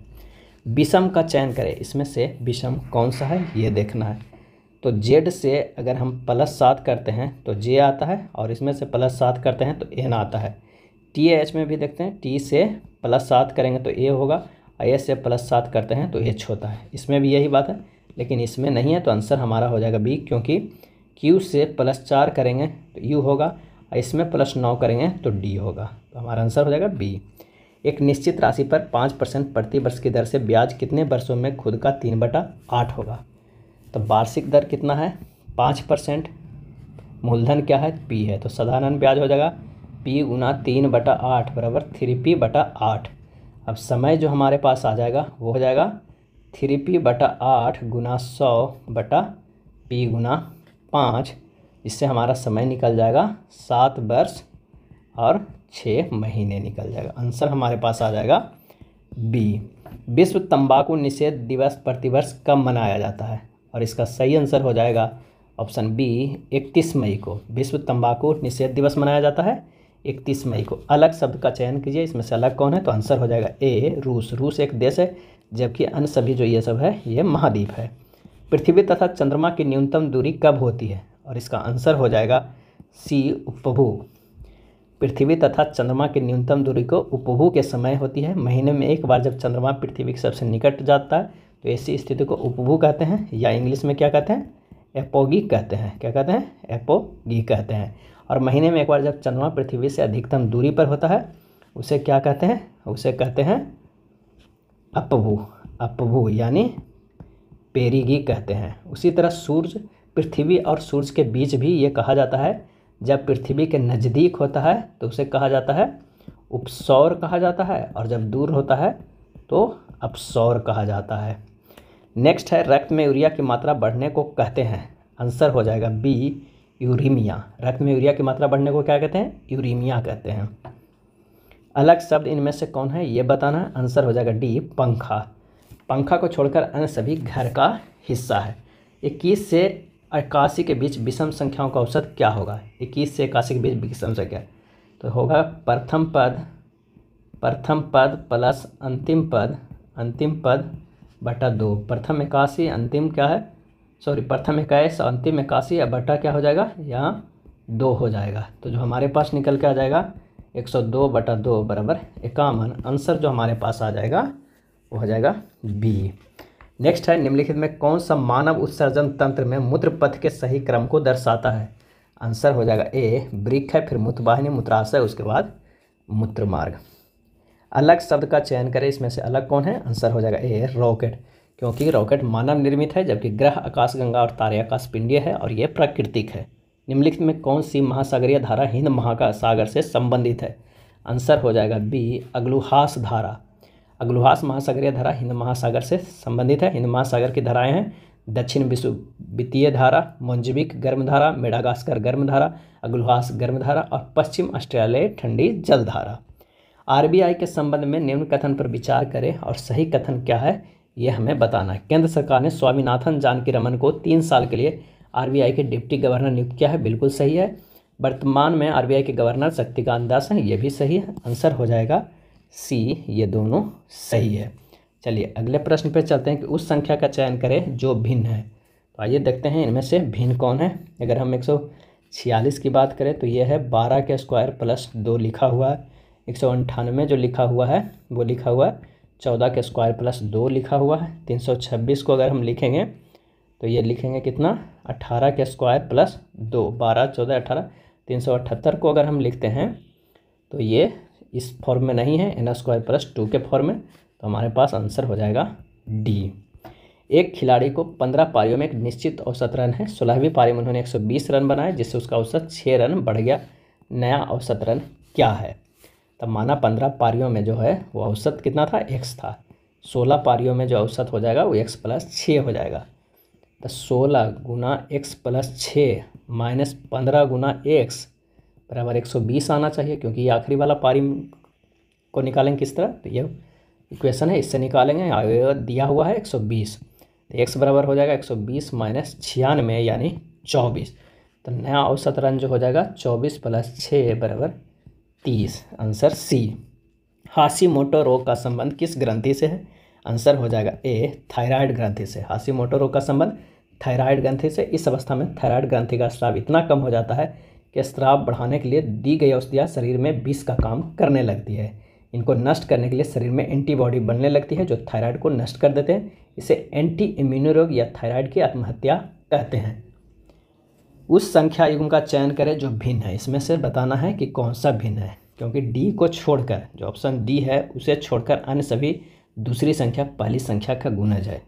विषम का चयन करें इसमें से विषम कौन सा है ये देखना है तो जेड से अगर हम प्लस सात करते हैं तो जे आता है और इसमें से प्लस सात करते हैं तो एन आता है टी एच में भी देखते हैं टी से प्लस सात करेंगे तो ए होगा एस से प्लस सात करते हैं तो एच होता है इसमें भी यही बात है लेकिन इसमें नहीं है तो आंसर हमारा हो जाएगा बी क्योंकि क्यू से प्लस चार करेंगे तो यू होगा और इसमें प्लस नौ करेंगे तो डी होगा तो हमारा आंसर हो जाएगा बी एक निश्चित राशि पर पाँच परसेंट प्रति वर्ष की दर से ब्याज कितने वर्षों में खुद का तीन बटा आठ होगा तो वार्षिक दर कितना है पाँच परसेंट मूलधन क्या है पी है तो साधारण ब्याज हो जाएगा पी गुना तीन बटा आठ बराबर थ्री पी बटा आठ अब समय जो हमारे पास आ जाएगा वो हो जाएगा थ्री पी बटा आठ गुना सौ बटा पी गुना पाँच इससे हमारा समय निकल जाएगा सात वर्ष और छः महीने निकल जाएगा आंसर हमारे पास आ जाएगा बी विश्व तंबाकू निषेध दिवस प्रतिवर्ष कब मनाया जाता है और इसका सही आंसर हो जाएगा ऑप्शन बी इकतीस मई को विश्व तंबाकू निषेध दिवस मनाया जाता है इकतीस मई को अलग शब्द का चयन कीजिए इसमें से अलग कौन है तो आंसर हो जाएगा ए रूस रूस एक देश है जबकि अन्य सभी जो ये सब है ये महाद्वीप है पृथ्वी तथा चंद्रमा की न्यूनतम दूरी कब होती है और इसका आंसर हो जाएगा सी उपभू पृथ्वी तथा चंद्रमा की न्यूनतम दूरी को उपभू के समय होती है महीने में एक बार जब चंद्रमा पृथ्वी के सबसे निकट जाता है तो ऐसी स्थिति को उपभू कहते हैं या इंग्लिश में क्या कहते हैं एपोगी कहते हैं क्या कहते हैं एपोगी कहते हैं और महीने में एक बार जब चंद्रमा पृथ्वी से अधिकतम दूरी पर होता है उसे क्या कहते हैं उसे कहते हैं अपभू अपभू यानी पेरिगी कहते हैं उसी तरह सूर्य पृथ्वी और सूर्य के बीच भी ये कहा जाता है जब पृथ्वी के नज़दीक होता है तो उसे कहा जाता है उपसौर कहा जाता है और जब दूर होता है तो अपसौर कहा जाता है नेक्स्ट है रक्त में यूरिया की मात्रा बढ़ने को कहते हैं आंसर हो जाएगा बी यूरीमिया रक्त में यूरिया की मात्रा बढ़ने को क्या कहते हैं यूरीमिया कहते हैं अलग शब्द इनमें से कौन है ये बताना है आंसर हो जाएगा डी पंखा पंखा को छोड़कर अन्य सभी घर का हिस्सा है इक्कीस से इक्यासी के बीच विषम संख्याओं का औसत क्या होगा इक्कीस से इक्यासी के बीच विषम संख्या तो होगा प्रथम पद प्रथम पद प्लस अंतिम पद अंतिम पद बटा दो प्रथम इक्यासी अंतिम क्या है सॉरी प्रथम इक्कीस अंतिम इक्यासी या बटा क्या हो जाएगा यहाँ दो हो जाएगा तो जो हमारे पास निकल के आ जाएगा एक सौ दो बटा दो बराबर इक्यावन आंसर जो हमारे पास आ जाएगा वो हो जाएगा बी नेक्स्ट है निम्नलिखित में कौन सा मानव उत्सर्जन तंत्र में मूत्र पथ के सही क्रम को दर्शाता है आंसर हो जाएगा ए ब्रिक है फिर मूत्रवाहिनी मूत्राशय उसके बाद मूत्र मार्ग अलग शब्द का चयन करें इसमें से अलग कौन है आंसर हो जाएगा ए रॉकेट क्योंकि रॉकेट मानव निर्मित है जबकि ग्रह आकाशगंगा और तारे आकाश पिंडीय है और ये प्राकृतिक है निम्नलिखित में कौन सी महासागरीय धारा हिंद महासागर से संबंधित है आंसर हो जाएगा बी अग्लुहास धारा अग्लुहास महासागरीय धारा हिंद महासागर से संबंधित है हिंद महासागर की धाराएं हैं दक्षिण विश्व वित्तीय धारा मोंजबिक गर्म धारा मेडागास्कर गर्म धारा अग्लुहास गर्म धारा और पश्चिम ऑस्ट्रेलिया ठंडी जलधारा आर के संबंध में निम्न कथन पर विचार करें और सही कथन क्या है ये हमें बताना है केंद्र सरकार ने स्वामीनाथन जानकी रमन को तीन साल के लिए आरबीआई के डिप्टी गवर्नर नियुक्त किया है बिल्कुल सही है वर्तमान में आरबीआई के गवर्नर शक्तिकांत दास हैं ये भी सही है आंसर हो जाएगा सी ये दोनों सही है चलिए अगले प्रश्न पर चलते हैं कि उस संख्या का चयन करें जो भिन्न है तो आइए देखते हैं इनमें से भिन्न कौन है अगर हम एक सौ छियालीस की बात करें तो यह है बारह के स्क्वायर प्लस दो लिखा हुआ है एक सौ अंठानवे जो लिखा हुआ है वो लिखा हुआ है चौदह के स्क्वायर प्लस दो लिखा हुआ है तीन सौ छब्बीस को अगर हम लिखेंगे तो ये लिखेंगे कितना अट्ठारह के स्क्वायर प्लस दो बारह चौदह अट्ठारह तीन सौ अठहत्तर को अगर हम लिखते हैं तो ये इस फॉर्म में नहीं है एन स्क्वायर प्लस टू के फॉर्म में तो हमारे पास आंसर हो जाएगा डी एक खिलाड़ी को पंद्रह पारियों में एक निश्चित औसत रन है सोलहवीं पारी में उन्होंने एक सौ बीस रन बनाए जिससे उसका औसत छः रन बढ़ गया नया औसत रन क्या है तब माना पंद्रह पारियों में जो है वो औसत कितना था एक्स था सोलह पारियों में जो औसत हो जाएगा वो एक्स प्लस छः हो जाएगा तो सोलह गुना एक्स प्लस छः माइनस पंद्रह गुना एक्स बराबर एक सौ बीस आना चाहिए क्योंकि ये आखिरी वाला पारी को निकालेंगे किस तरह तो ये इक्वेशन है इससे निकालेंगे दिया हुआ है एक सौ बीस तो एक्स बराबर हो जाएगा एक सौ बीस माइनस छियानवे यानी चौबीस तो नया औसत रन जो हो जाएगा चौबीस प्लस छः बराबर तीस आंसर सी हासी मोटो रोग का संबंध किस ग्रंथि से है आंसर हो जाएगा ए थायराइड ग्रंथि से हासी मोटो रोग का संबंध थायराइड ग्रंथि से इस अवस्था में थायराइड ग्रंथि का स्राव इतना कम हो जाता है कि स्राव बढ़ाने के लिए दी गई औषधियाँ शरीर में बीस का काम करने लगती है इनको नष्ट करने के लिए शरीर में एंटीबॉडी बनने लगती है जो थायराइड को नष्ट कर देते हैं इसे एंटी इम्यूनो रोग या थायराइड की आत्महत्या कहते हैं उस संख्या युग्म का चयन करें जो भिन्न है इसमें से बताना है कि कौन सा भिन्न है क्योंकि डी को छोड़कर जो ऑप्शन डी है उसे छोड़कर अन्य सभी दूसरी संख्या पहली संख्या का गुना जाए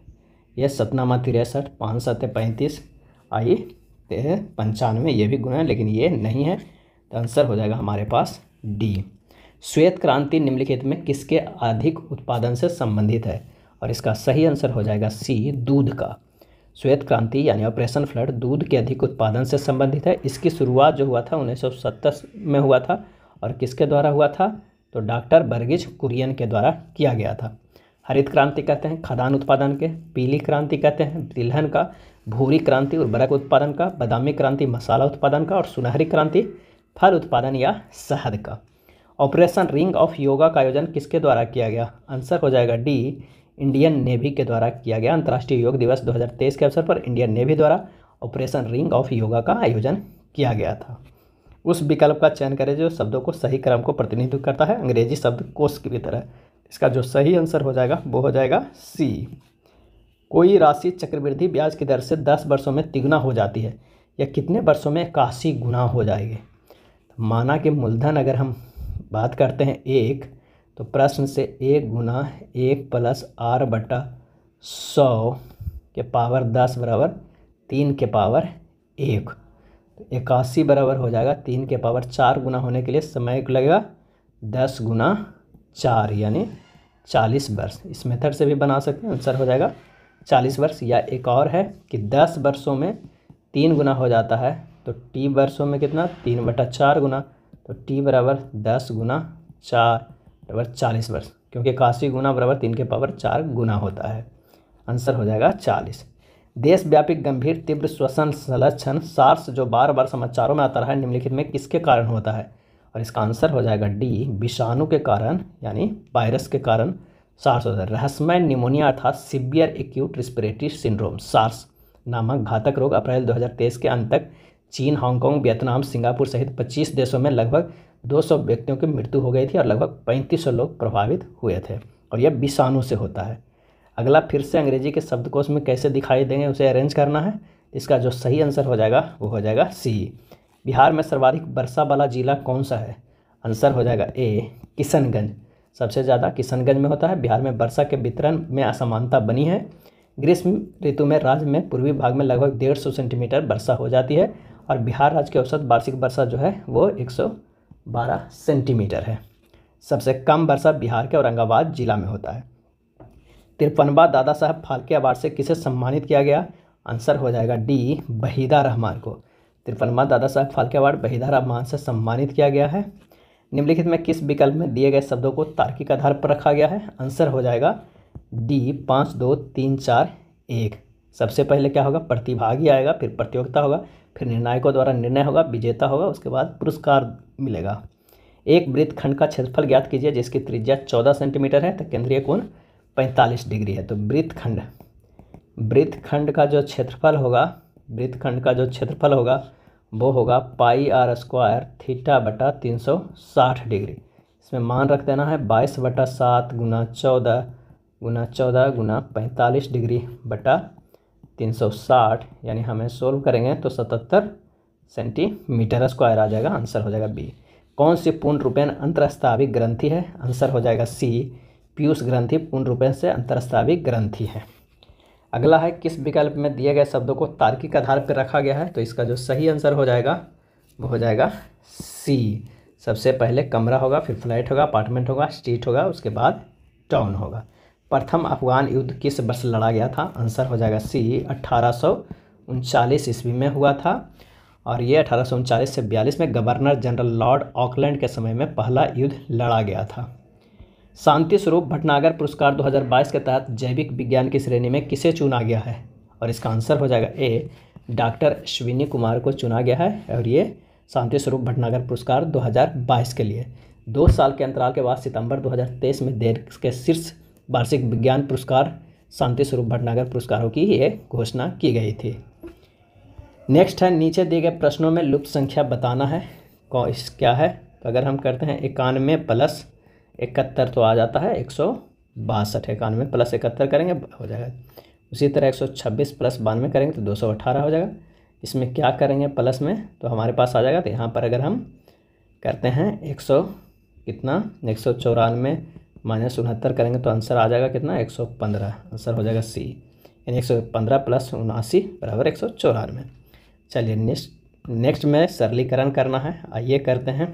यह सतनामा तिरसठ पाँच सात पैंतीस आई पंचानवे ये भी गुना है लेकिन ये नहीं है तो आंसर हो जाएगा हमारे पास डी श्वेत क्रांति निम्नलिखित में किसके अधिक उत्पादन से संबंधित है और इसका सही आंसर हो जाएगा सी दूध का श्वेत क्रांति यानी ऑपरेशन फ्लड दूध के अधिक उत्पादन से संबंधित है इसकी शुरुआत जो हुआ था उन्नीस में हुआ था और किसके द्वारा हुआ था तो डॉक्टर बर्गिज कुरियन के द्वारा किया गया था हरित क्रांति कहते हैं खदान उत्पादन के पीली क्रांति कहते हैं तिलहन का भूरी क्रांति उर्वरक उत्पादन का बादामी क्रांति मसाला उत्पादन का और सुनहरी क्रांति फल उत्पादन या शहद का ऑपरेशन रिंग ऑफ योगा का आयोजन किसके द्वारा किया गया आंसर हो जाएगा डी इंडियन नेवी के द्वारा किया गया अंतर्राष्ट्रीय योग दिवस 2023 के अवसर पर इंडियन नेवी द्वारा ऑपरेशन रिंग ऑफ योगा का आयोजन किया गया था उस विकल्प का चयन करें जो शब्दों को सही क्रम को प्रतिनिधित्व करता है अंग्रेजी शब्द कोश की तरह इसका जो सही आंसर हो जाएगा वो हो जाएगा सी कोई राशि चक्रवृद्धि ब्याज की दर से दस वर्षों में तिगुना हो जाती है या कितने वर्षों में इक्यासी गुना हो जाएगी तो माना कि मूलधन अगर हम बात करते हैं एक तो प्रश्न से एक गुना एक प्लस आर बटा सौ के पावर दस बराबर तीन के पावर एक तो इक्यासी बराबर हो जाएगा तीन के पावर चार गुना होने के लिए समय लगेगा दस गुना चार यानी चालीस वर्ष इस मेथड से भी बना सकते हैं आंसर हो जाएगा चालीस वर्ष या एक और है कि दस वर्षों में तीन गुना हो जाता है तो टी वर्षों में कितना तीन बटा चार गुना तो टी बराबर दस गुना चार बराबर चालीस वर्ष क्योंकि काशी गुना बराबर तीन के पावर चार गुना होता है आंसर हो जाएगा चालीस देशव्यापी गंभीर तीव्र श्वसन संलक्षण सार्स जो बार बार समाचारों में आता रहा है निम्नलिखित में किसके कारण होता है और इसका आंसर हो जाएगा डी विषाणु के कारण यानी वायरस के कारण सार्स होता है रहस्यमय निमोनिया अर्थात severe acute respiratory syndrome SARS नामक घातक रोग अप्रैल 2023 के अंत तक चीन हांगकांग वियतनाम सिंगापुर सहित 25 देशों में लगभग 200 व्यक्तियों की मृत्यु हो गई थी और लगभग 3500 लोग प्रभावित हुए थे और यह विषाणु से होता है अगला फिर से अंग्रेजी के शब्दकोश में कैसे दिखाई देंगे उसे अरेंज करना है इसका जो सही आंसर हो जाएगा वो हो जाएगा सी बिहार में सर्वाधिक वर्षा वाला ज़िला कौन सा है आंसर हो जाएगा ए किशनगंज सबसे ज़्यादा किशनगंज में होता है बिहार में वर्षा के वितरण में असमानता बनी है ग्रीष्म ऋतु में राज्य में पूर्वी भाग में लगभग डेढ़ सौ सेंटीमीटर वर्षा हो जाती है और बिहार राज्य के औसत वार्षिक वर्षा जो है वो एक सौ बारह सेंटीमीटर है सबसे कम वर्षा बिहार के औरंगाबाद जिला में होता है तिरपनवा दादा साहब फाल्के अवार्ड से किसे सम्मानित किया गया आंसर हो जाएगा डी बहीदा रहमान को तिरपनवा दादा साहब फाल्के अवार्ड बहिधारा मान से सम्मानित किया गया है निम्नलिखित में किस विकल्प में दिए गए शब्दों को तार्किक आधार पर रखा गया है आंसर हो जाएगा डी पाँच दो तीन चार एक सबसे पहले क्या होगा प्रतिभागी आएगा फिर प्रतियोगिता होगा फिर निर्णायकों द्वारा निर्णय होगा विजेता होगा उसके बाद पुरस्कार मिलेगा एक वृत्त खंड का क्षेत्रफल ज्ञात कीजिए जिसकी त्रिज्या चौदह सेंटीमीटर है तो केंद्रीय कोण पैंतालीस डिग्री है तो वृत्त खंड वृत्त खंड का जो क्षेत्रफल होगा वृत्तखंड का जो क्षेत्रफल होगा वो होगा पाई आर स्क्वायर थीटा बटा तीन सौ साठ डिग्री इसमें मान रख देना है बाईस बटा सात गुना चौदह गुना चौदह गुना पैंतालीस डिग्री बटा तीन सौ साठ यानी हमें सोल्व करेंगे तो सतहत्तर सेंटीमीटर स्क्वायर आ जाएगा आंसर हो जाएगा बी कौन सी पूर्ण रूपेण अंतरस्ताविक ग्रंथि है आंसर हो जाएगा सी पीयूष ग्रंथि पूर्ण रूपेण से अंतरस्ताविक ग्रंथि है अगला है किस विकल्प में दिए गए शब्दों को तार्किक आधार पर रखा गया है तो इसका जो सही आंसर हो जाएगा वो हो जाएगा सी सबसे पहले कमरा होगा फिर फ्लैट होगा अपार्टमेंट होगा स्ट्रीट होगा उसके बाद टाउन होगा प्रथम अफगान युद्ध किस वर्ष लड़ा गया था आंसर हो जाएगा सी अट्ठारह ईस्वी में हुआ था और ये अठारह से बयालीस में गवर्नर जनरल लॉर्ड ऑकलैंड के समय में पहला युद्ध लड़ा गया था शांति स्वरूप भटनागर पुरस्कार 2022 के तहत जैविक विज्ञान की श्रेणी में किसे चुना गया है और इसका आंसर हो जाएगा ए डॉक्टर अश्विनी कुमार को चुना गया है और ये शांति स्वरूप भटनागर पुरस्कार 2022 के लिए दो साल के अंतराल के बाद सितंबर 2023 में देश के शीर्ष वार्षिक विज्ञान पुरस्कार शांति स्वरूप भटनागर पुरस्कारों की ये घोषणा की गई थी नेक्स्ट है नीचे दिए गए प्रश्नों में लुप्त संख्या बताना है कौन क्या है तो अगर हम करते हैं इक्यानवे प्लस इकहत्तर तो आ जाता है एक सौ बासठ इक्यानवे प्लस इकहत्तर करेंगे हो जाएगा उसी तरह एक सौ छब्बीस प्लस बानवे करेंगे तो दो सौ अठारह हो जाएगा इसमें क्या करेंगे प्लस में तो हमारे पास आ जाएगा तो यहाँ पर अगर हम करते हैं एक सौ कितना एक सौ चौरानवे माइनस उनहत्तर करेंगे तो आंसर आ जाएगा कितना एक सौ पंद्रह आंसर हो जाएगा सी यानी एक सौ पंद्रह प्लस उनासी बराबर एक सौ चौरानवे चलिए नेक्स्ट नेक्स्ट में सरलीकरण करना है आइए करते हैं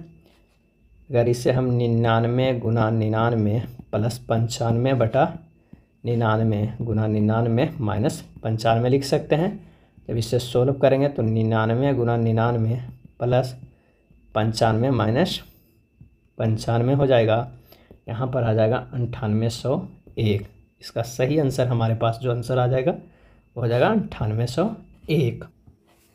अगर इसे हम निन्यानवे गुना निन्यानवे प्लस पंचानवे बटा निन्यानवे गुना निन्यानवे माइनस पंचानवे लिख सकते हैं जब इसे सोल्व करेंगे तो निन्यानवे गुना निन्यानवे प्लस पंचानवे माइनस पंचानवे हो जाएगा यहाँ पर आ जाएगा अंठानवे सौ एक इसका सही आंसर हमारे पास जो आंसर आ जाएगा वो हो जाएगा अंठानवे सौ एक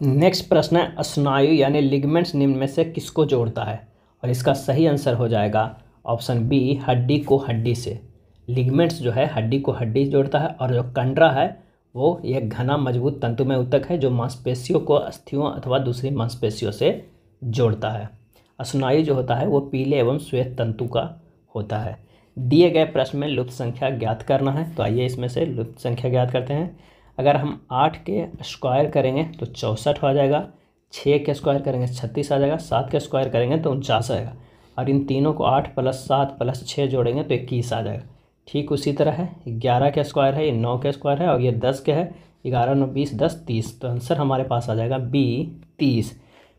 नेक्स्ट प्रश्न है स्नायु यानी लिगमेंट्स निम्न में से किसको जोड़ता है और इसका सही आंसर हो जाएगा ऑप्शन बी हड्डी को हड्डी से लिगमेंट्स जो है हड्डी को हड्डी जोड़ता है और जो कंडरा है वो एक घना मजबूत तंतुमय उतक है जो मांसपेशियों को अस्थियों अथवा दूसरी मांसपेशियों से जोड़ता है स्नायु जो होता है वो पीले एवं श्वेत तंतु का होता है दिए गए प्रश्न में लुप्त संख्या ज्ञात करना है तो आइए इसमें से लुप्त संख्या ज्ञात करते हैं अगर हम आठ के स्क्वायर करेंगे तो चौंसठ हो जाएगा छः का स्क्वायर करेंगे छत्तीस आ जाएगा सात का स्क्वायर करेंगे तो उनचास आएगा और इन तीनों को आठ प्लस सात प्लस छः जोड़ेंगे तो इक्कीस आ जाएगा ठीक उसी तरह है ग्यारह का स्क्वायर है ये नौ का स्क्वायर है और ये दस का है ग्यारह नौ बीस दस तीस तो आंसर हमारे पास आ जाएगा बी तीस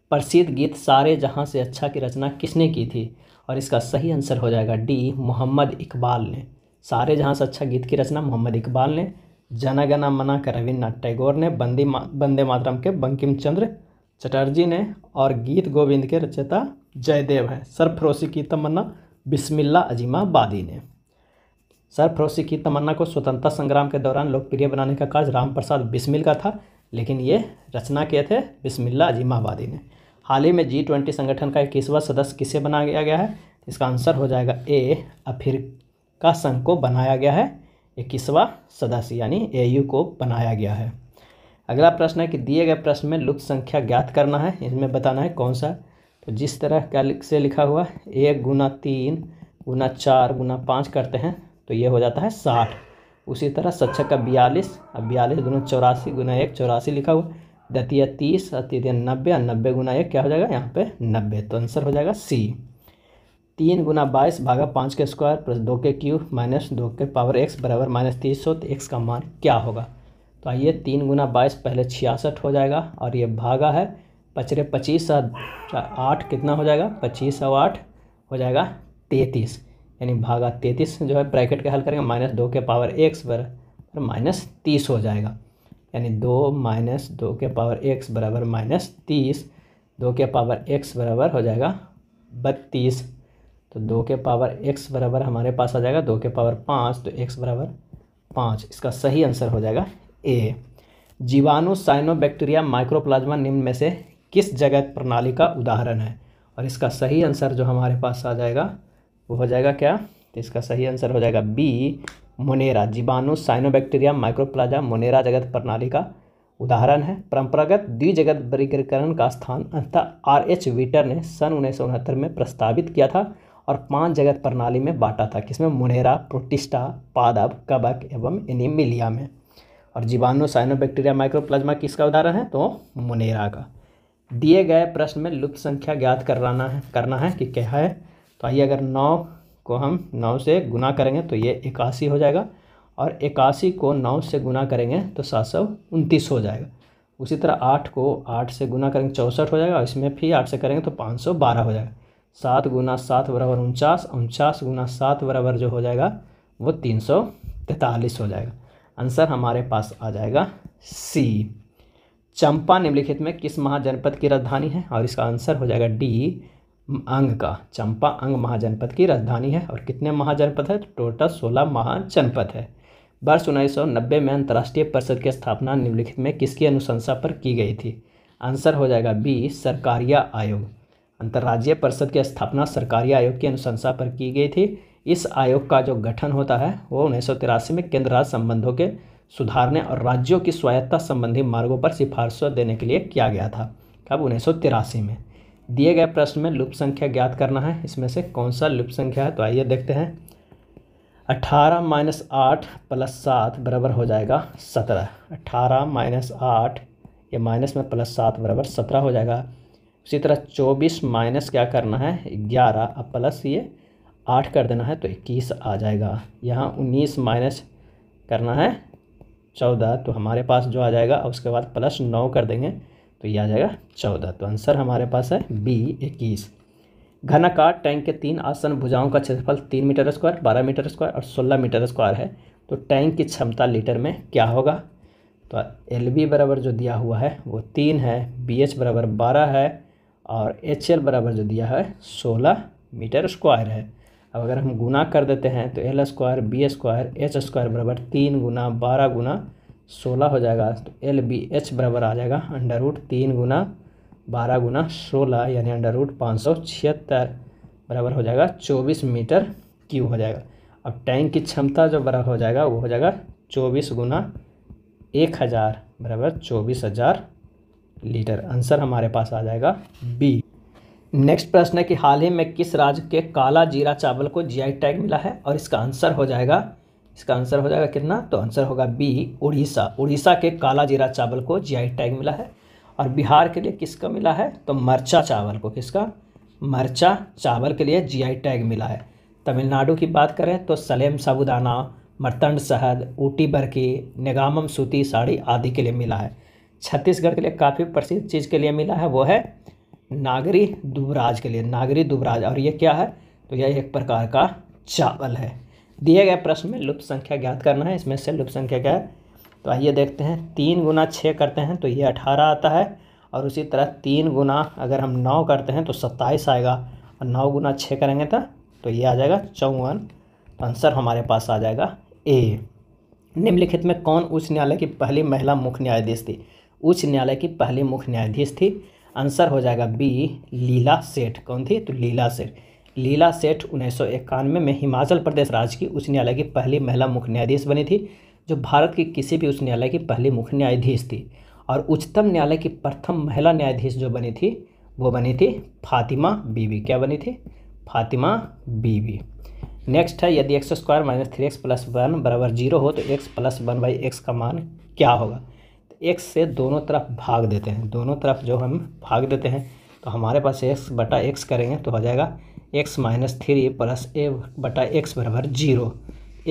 प्रसिद्ध गीत सारे जहाँ से अच्छा की रचना किसने की थी और इसका सही आंसर हो जाएगा डी मोहम्मद इकबाल ने सारे जहाँ से अच्छा गीत की रचना मोहम्मद इकबाल ने जनगणा मना कर रविन्द्रनाथ टैगोर ने बंदी मा, बंदे मातरम के बंकिम चंद्र चटर्जी ने और गीत गोविंद के रचयिता जयदेव हैं सरफरोशी की तमन्ना बिस्मिल्ला अजीमाबादी ने सरफरोशी की तमन्ना को स्वतंत्रता संग्राम के दौरान लोकप्रिय बनाने का कार्य राम प्रसाद बिस्मिल का था लेकिन ये रचना किए थे बिस्मिल्ला अजीमाबादी ने हाल ही में जी ट्वेंटी संगठन का इक्कीसवा सदस्य किसे बनाया गया, गया है इसका आंसर हो जाएगा ए अफ्रीका संघ को बनाया गया है इक्कीसवा सदस्य यानी एयू को बनाया गया है अगला प्रश्न है कि दिए गए प्रश्न में लुप्त संख्या ज्ञात करना है इसमें बताना है कौन सा तो जिस तरह क्या से लिखा हुआ एक गुना तीन गुना चार गुना पाँच करते हैं तो ये हो जाता है साठ उसी तरह सच्छक का बयालीस अब बयालीस गुना चौरासी गुना एक चौरासी लिखा हुआ द्वितीय तीस अतिथिया नब्बे और नब्बे गुना एक क्या हो जाएगा यहाँ पे नब्बे तो आंसर हो जाएगा सी तीन गुना बाईस भागा पाँच के स्क्वायर प्लस दो के क्यूब माइनस दो के पावर एक्स बराबर माइनस तीस हो तो एक्स का मान क्या होगा तो आइए तीन गुना बाईस पहले छियासठ हो जाएगा और ये भागा है पचरे पच्चीस आठ कितना हो जाएगा पच्चीस सौ आठ हो जाएगा तैंतीस यानी भागा तैंतीस जो है ब्रैकेट का हल करेंगे माइनस दो के पावर एक्स बराबर माइनस तीस हो जाएगा यानी दो माइनस दो के पावर एक्स बराबर माइनस तीस दो के पावर एक्स बराबर हो जाएगा बत्तीस तो दो के पावर एक्स बराबर हमारे पास आ जाएगा दो के पावर पाँच तो एक्स बराबर पाँच इसका सही आंसर हो जाएगा ए जीवाणु साइनोबैक्टीरिया माइक्रोप्लाज्मा निम्न में से किस जगत प्रणाली का उदाहरण है और इसका सही आंसर जो हमारे पास आ जाएगा वो हो जाएगा क्या तो इसका सही आंसर हो जाएगा बी मोनेरा जीवाणु साइनोबैक्टीरिया माइक्रोप्लाज्मा मोनेरा जगत प्रणाली का उदाहरण है परंपरागत द्विजगत वर्गीकरण का स्थान अंततः आर एच वीटर ने सन उन्नीस में प्रस्तावित किया था और पांच जगत प्रणाली में बांटा था किसमें मुनेरा प्रोटिस्टा पादब कबक एवं एनिमिलिया में और जीवाणु साइनोबैक्टीरिया माइक्रोप्लाज्मा किसका उदाहरण है तो मुनेरा का दिए गए प्रश्न में लुप्त संख्या ज्ञात कराना है करना है कि क्या है तो आइए अगर नौ को हम नौ से गुना करेंगे तो ये इक्यासी हो जाएगा और इक्यासी को नौ से गुना करेंगे तो सात सौ उनतीस हो जाएगा उसी तरह आठ को आठ से गुना करेंगे चौंसठ हो जाएगा और इसमें फिर आठ से करेंगे तो पाँच सौ बारह हो जाएगा सात गुना सात बराबर उनचास उनचास गुना सात बराबर जो हो जाएगा वो तीन सौ तैंतालीस हो जाएगा आंसर हमारे पास आ जाएगा सी चंपा निम्नलिखित में किस महाजनपद की राजधानी है और इसका आंसर हो जाएगा डी अंग का चंपा अंग महाजनपद की राजधानी है और कितने महाजनपद है टोटल सोलह महाजनपद है वर्ष नब्बे में अंतर्राष्ट्रीय परिषद की स्थापना निम्नलिखित में किसकी अनुशंसा पर की गई थी आंसर हो जाएगा बी सरकारिया आयोग अंतर्राज्यीय परिषद की स्थापना सरकारी आयोग की अनुशंसा पर की गई थी इस आयोग का जो गठन होता है वो उन्नीस में केंद्र राज्य संबंधों के सुधारने और राज्यों की स्वायत्ता संबंधी मार्गों पर सिफारिशों देने के लिए किया गया था कब उन्नीस में दिए गए प्रश्न में लुप्त संख्या ज्ञात करना है इसमें से कौन सा लुप्त संख्या है तो आइए देखते हैं अठारह माइनस आठ प्लस सात बराबर हो जाएगा सत्रह अठारह माइनस आठ ये माइनस में प्लस सात बराबर सत्रह हो जाएगा उसी तरह चौबीस माइनस क्या करना है ग्यारह अब प्लस ये आठ कर देना है तो इक्कीस आ जाएगा यहाँ उन्नीस माइनस करना है चौदह तो हमारे पास जो आ जाएगा उसके बाद प्लस नौ कर देंगे तो ये आ जाएगा चौदह तो आंसर हमारे पास है बी इक्कीस घनाकार टैंक के तीन आसन भुजाओं का क्षेत्रफल तीन मीटर स्क्वायर बारह मीटर स्क्वायर और सोलह मीटर स्क्वायर है तो टैंक की क्षमता लीटर में क्या होगा तो एल बी बराबर जो दिया हुआ है वो तीन है बी एच बराबर बारह है और एच एल बराबर जो दिया है सोलह मीटर स्क्वायर है अब अगर हम गुना कर देते हैं तो L square B square H square बराबर तीन गुना बारह गुना सोलह हो जाएगा तो एल बी एच बराबर आ जाएगा अंडर रूट तीन गुना बारह गुना सोलह यानी अंडर रूट पाँच सौ छिहत्तर बराबर हो जाएगा चौबीस मीटर क्यूब हो जाएगा अब टैंक की क्षमता जो बराबर हो जाएगा वो हो जाएगा चौबीस गुना एक हज़ार बराबर चौबीस हज़ार लीटर आंसर हमारे पास आ जाएगा बी नेक्स्ट प्रश्न है कि हाल ही में किस राज्य के काला जीरा चावल को जीआई टैग मिला है और इसका आंसर हो जाएगा इसका आंसर हो जाएगा कितना तो आंसर होगा बी उड़ीसा उड़ीसा के काला जीरा चावल को जीआई टैग मिला है और बिहार के लिए किसका मिला है तो मरचा चावल को किसका मरचा चावल के लिए जीआई टैग मिला है तमिलनाडु की बात करें तो सलेम साबुदाना मरतंड शहद ऊटी बर्की निगामम सूती साड़ी आदि के लिए मिला है छत्तीसगढ़ के लिए काफ़ी प्रसिद्ध चीज़ के लिए मिला है वो है नागरी दुबराज के लिए नागरी दुबराज और ये क्या है तो यह एक प्रकार का चावल है दिए गए प्रश्न में लुप्त संख्या ज्ञात करना है इसमें से लुप्त संख्या क्या है तो आइए देखते हैं तीन गुना छः करते हैं तो ये अठारह आता है और उसी तरह तीन गुना अगर हम नौ करते हैं तो सत्ताईस आएगा और नौ गुना छः करेंगे तो तो ये आ जाएगा चौवन तो आंसर हमारे पास आ जाएगा ए निम्नलिखित में कौन उच्च न्यायालय की पहली महिला मुख्य न्यायाधीश थी उच्च न्यायालय की पहली मुख्य न्यायाधीश थी आंसर हो जाएगा बी लीला सेठ कौन थी तो लीला सेठ लीला सेठ उन्नीस सौ इक्यानवे में हिमाचल प्रदेश राज्य की उच्च न्यायालय की पहली महिला मुख्य न्यायाधीश बनी थी जो भारत की किसी भी उच्च न्यायालय की पहली मुख्य न्यायाधीश थी और उच्चतम न्यायालय की प्रथम महिला न्यायाधीश जो बनी थी वो बनी थी फातिमा बीवी क्या बनी थी फातिमा बीवी नेक्स्ट है यदि X square minus three X plus one बराबर जीरो हो तो X plus one by X का मान क्या होगा एक्स से दोनों तरफ भाग देते हैं दोनों तरफ जो हम भाग देते हैं तो हमारे पास एक्स बटा एक्स करेंगे तो हो जाएगा X minus three plus A बटा एक्स बराबर जीरो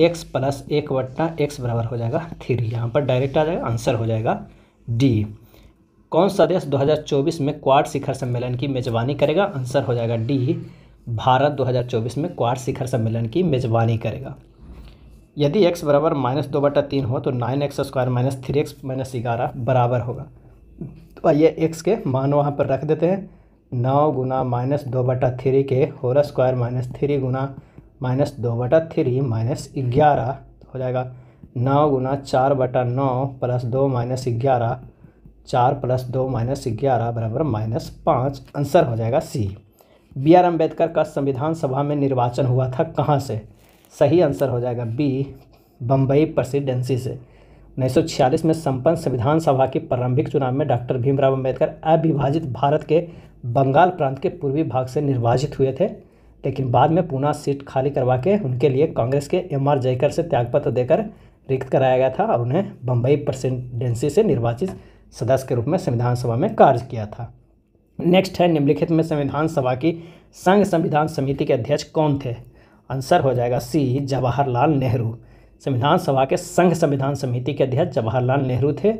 एक्स प्लस एक बटा एक्स बराबर हो जाएगा थ्री यहाँ पर डायरेक्ट आ जाएगा आंसर हो जाएगा डी कौन सा देश 2024 में क्वाड शिखर सम्मेलन की मेजबानी करेगा आंसर हो जाएगा डी भारत 2024 में क्वाड शिखर सम्मेलन की मेजबानी करेगा यदि x बराबर माइनस दो बटा तीन हो तो nine X square minus three X minus ग्यारह बराबर होगा तो आइए x के मान वहाँ पर रख देते हैं नौ गुना माइनस दो बटा थ्री के होल स्क्वायर माइनस थ्री गुना माइनस दो बटा थ्री माइनस ग्यारह हो जाएगा नौ गुना चार बटा नौ प्लस दो माइनस ग्यारह चार प्लस दो माइनस ग्यारह बराबर माइनस पाँच आंसर हो जाएगा सी बी आर अम्बेडकर का संविधान सभा में निर्वाचन हुआ था कहाँ से सही आंसर हो जाएगा बी बम्बई प्रेसिडेंसी से 1946 में संपन्न संविधान सभा के प्रारंभिक चुनाव में डॉक्टर भीमराव अम्बेडकर अविभाजित भारत के बंगाल प्रांत के पूर्वी भाग से निर्वाचित हुए थे लेकिन बाद में पूना सीट खाली करवा के उनके लिए कांग्रेस के एम आर जयकर से त्यागपत्र देकर रिक्त कराया गया था और उन्हें बम्बई प्रेसिडेंसी से निर्वाचित सदस्य के रूप में संविधान सभा में कार्य किया था नेक्स्ट है निम्नलिखित में संविधान सभा की संघ संविधान समिति के अध्यक्ष कौन थे आंसर हो जाएगा सी जवाहरलाल नेहरू संविधान सभा के संघ संविधान समिति के अध्यक्ष जवाहरलाल नेहरू थे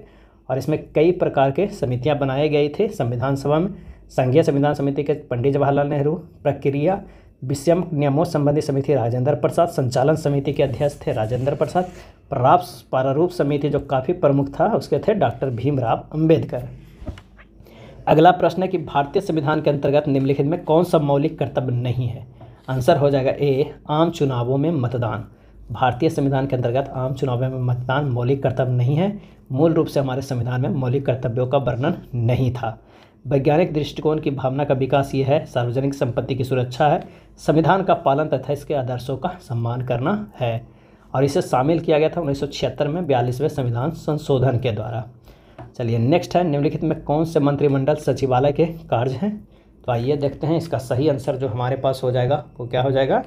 और इसमें कई प्रकार के समितियां बनाए गए थे संविधान सभा में संघीय संविधान समिति के पंडित जवाहरलाल नेहरू प्रक्रिया विषम नियमों संबंधी समिति राजेंद्र प्रसाद संचालन समिति के अध्यक्ष थे राजेंद्र प्रसाद प्राप्त प्रारूप समिति जो काफ़ी प्रमुख था उसके थे डॉक्टर भीमराव अम्बेडकर अगला प्रश्न है कि भारतीय संविधान के अंतर्गत निम्नलिखित में कौन सा मौलिक कर्तव्य नहीं है आंसर हो जाएगा ए आम चुनावों में मतदान भारतीय संविधान के अंतर्गत आम चुनावों में मतदान मौलिक कर्तव्य नहीं है मूल रूप से हमारे संविधान में मौलिक कर्तव्यों का वर्णन नहीं था वैज्ञानिक दृष्टिकोण की भावना का विकास ये है सार्वजनिक संपत्ति की सुरक्षा है संविधान का पालन तथा इसके आदर्शों का सम्मान करना है और इसे शामिल किया गया था उन्नीस में बयालीसवें संविधान संशोधन के द्वारा चलिए नेक्स्ट है निम्नलिखित में कौन से मंत्रिमंडल सचिवालय के कार्य हैं तो आइए देखते हैं इसका सही आंसर जो हमारे पास हो जाएगा वो क्या हो जाएगा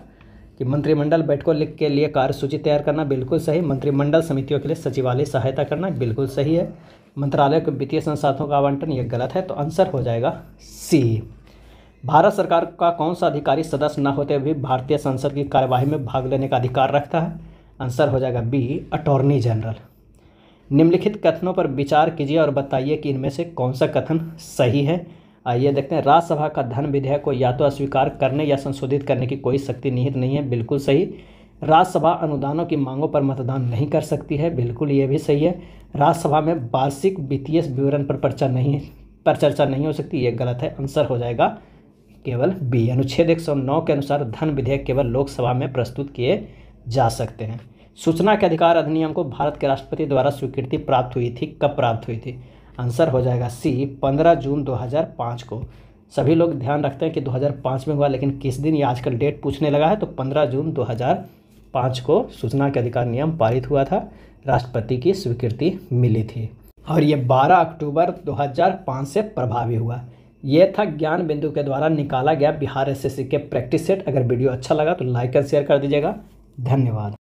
कि मंत्रिमंडल बैठकों लिख के लिए कार्यसूची तैयार करना बिल्कुल सही मंत्रिमंडल समितियों के लिए सचिवालय सहायता करना बिल्कुल सही है मंत्रालय को वित्तीय संसाधनों का आवंटन ये गलत है तो आंसर हो जाएगा सी भारत सरकार का कौन सा अधिकारी सदस्य न होते हुए भारतीय संसद की कार्यवाही में भाग लेने का अधिकार रखता है आंसर हो जाएगा बी अटॉर्नी जनरल निम्नलिखित कथनों पर विचार कीजिए और बताइए कि इनमें से कौन सा कथन सही है आइए देखते हैं राज्यसभा का धन विधेयक को या तो अस्वीकार करने या संशोधित करने की कोई शक्ति निहित नहीं है बिल्कुल सही राज्यसभा अनुदानों की मांगों पर मतदान नहीं कर सकती है बिल्कुल ये भी सही है राज्यसभा में वार्षिक वित्तीय विवरण पर चर्चा नहीं पर चर्चा नहीं हो सकती ये गलत है आंसर हो जाएगा केवल बी अनुच्छेद एक सौ नौ के अनुसार धन विधेयक केवल लोकसभा में प्रस्तुत किए जा सकते हैं सूचना के अधिकार अधिनियम को भारत के राष्ट्रपति द्वारा स्वीकृति प्राप्त हुई थी कब प्राप्त हुई थी आंसर हो जाएगा सी 15 जून 2005 को सभी लोग ध्यान रखते हैं कि 2005 में हुआ लेकिन किस दिन ये आजकल डेट पूछने लगा है तो 15 जून 2005 को सूचना के अधिकार नियम पारित हुआ था राष्ट्रपति की स्वीकृति मिली थी और ये 12 अक्टूबर 2005 से प्रभावी हुआ ये था ज्ञान बिंदु के द्वारा निकाला गया बिहार एस के प्रैक्टिस सेट अगर वीडियो अच्छा लगा तो लाइक एंड शेयर कर दीजिएगा धन्यवाद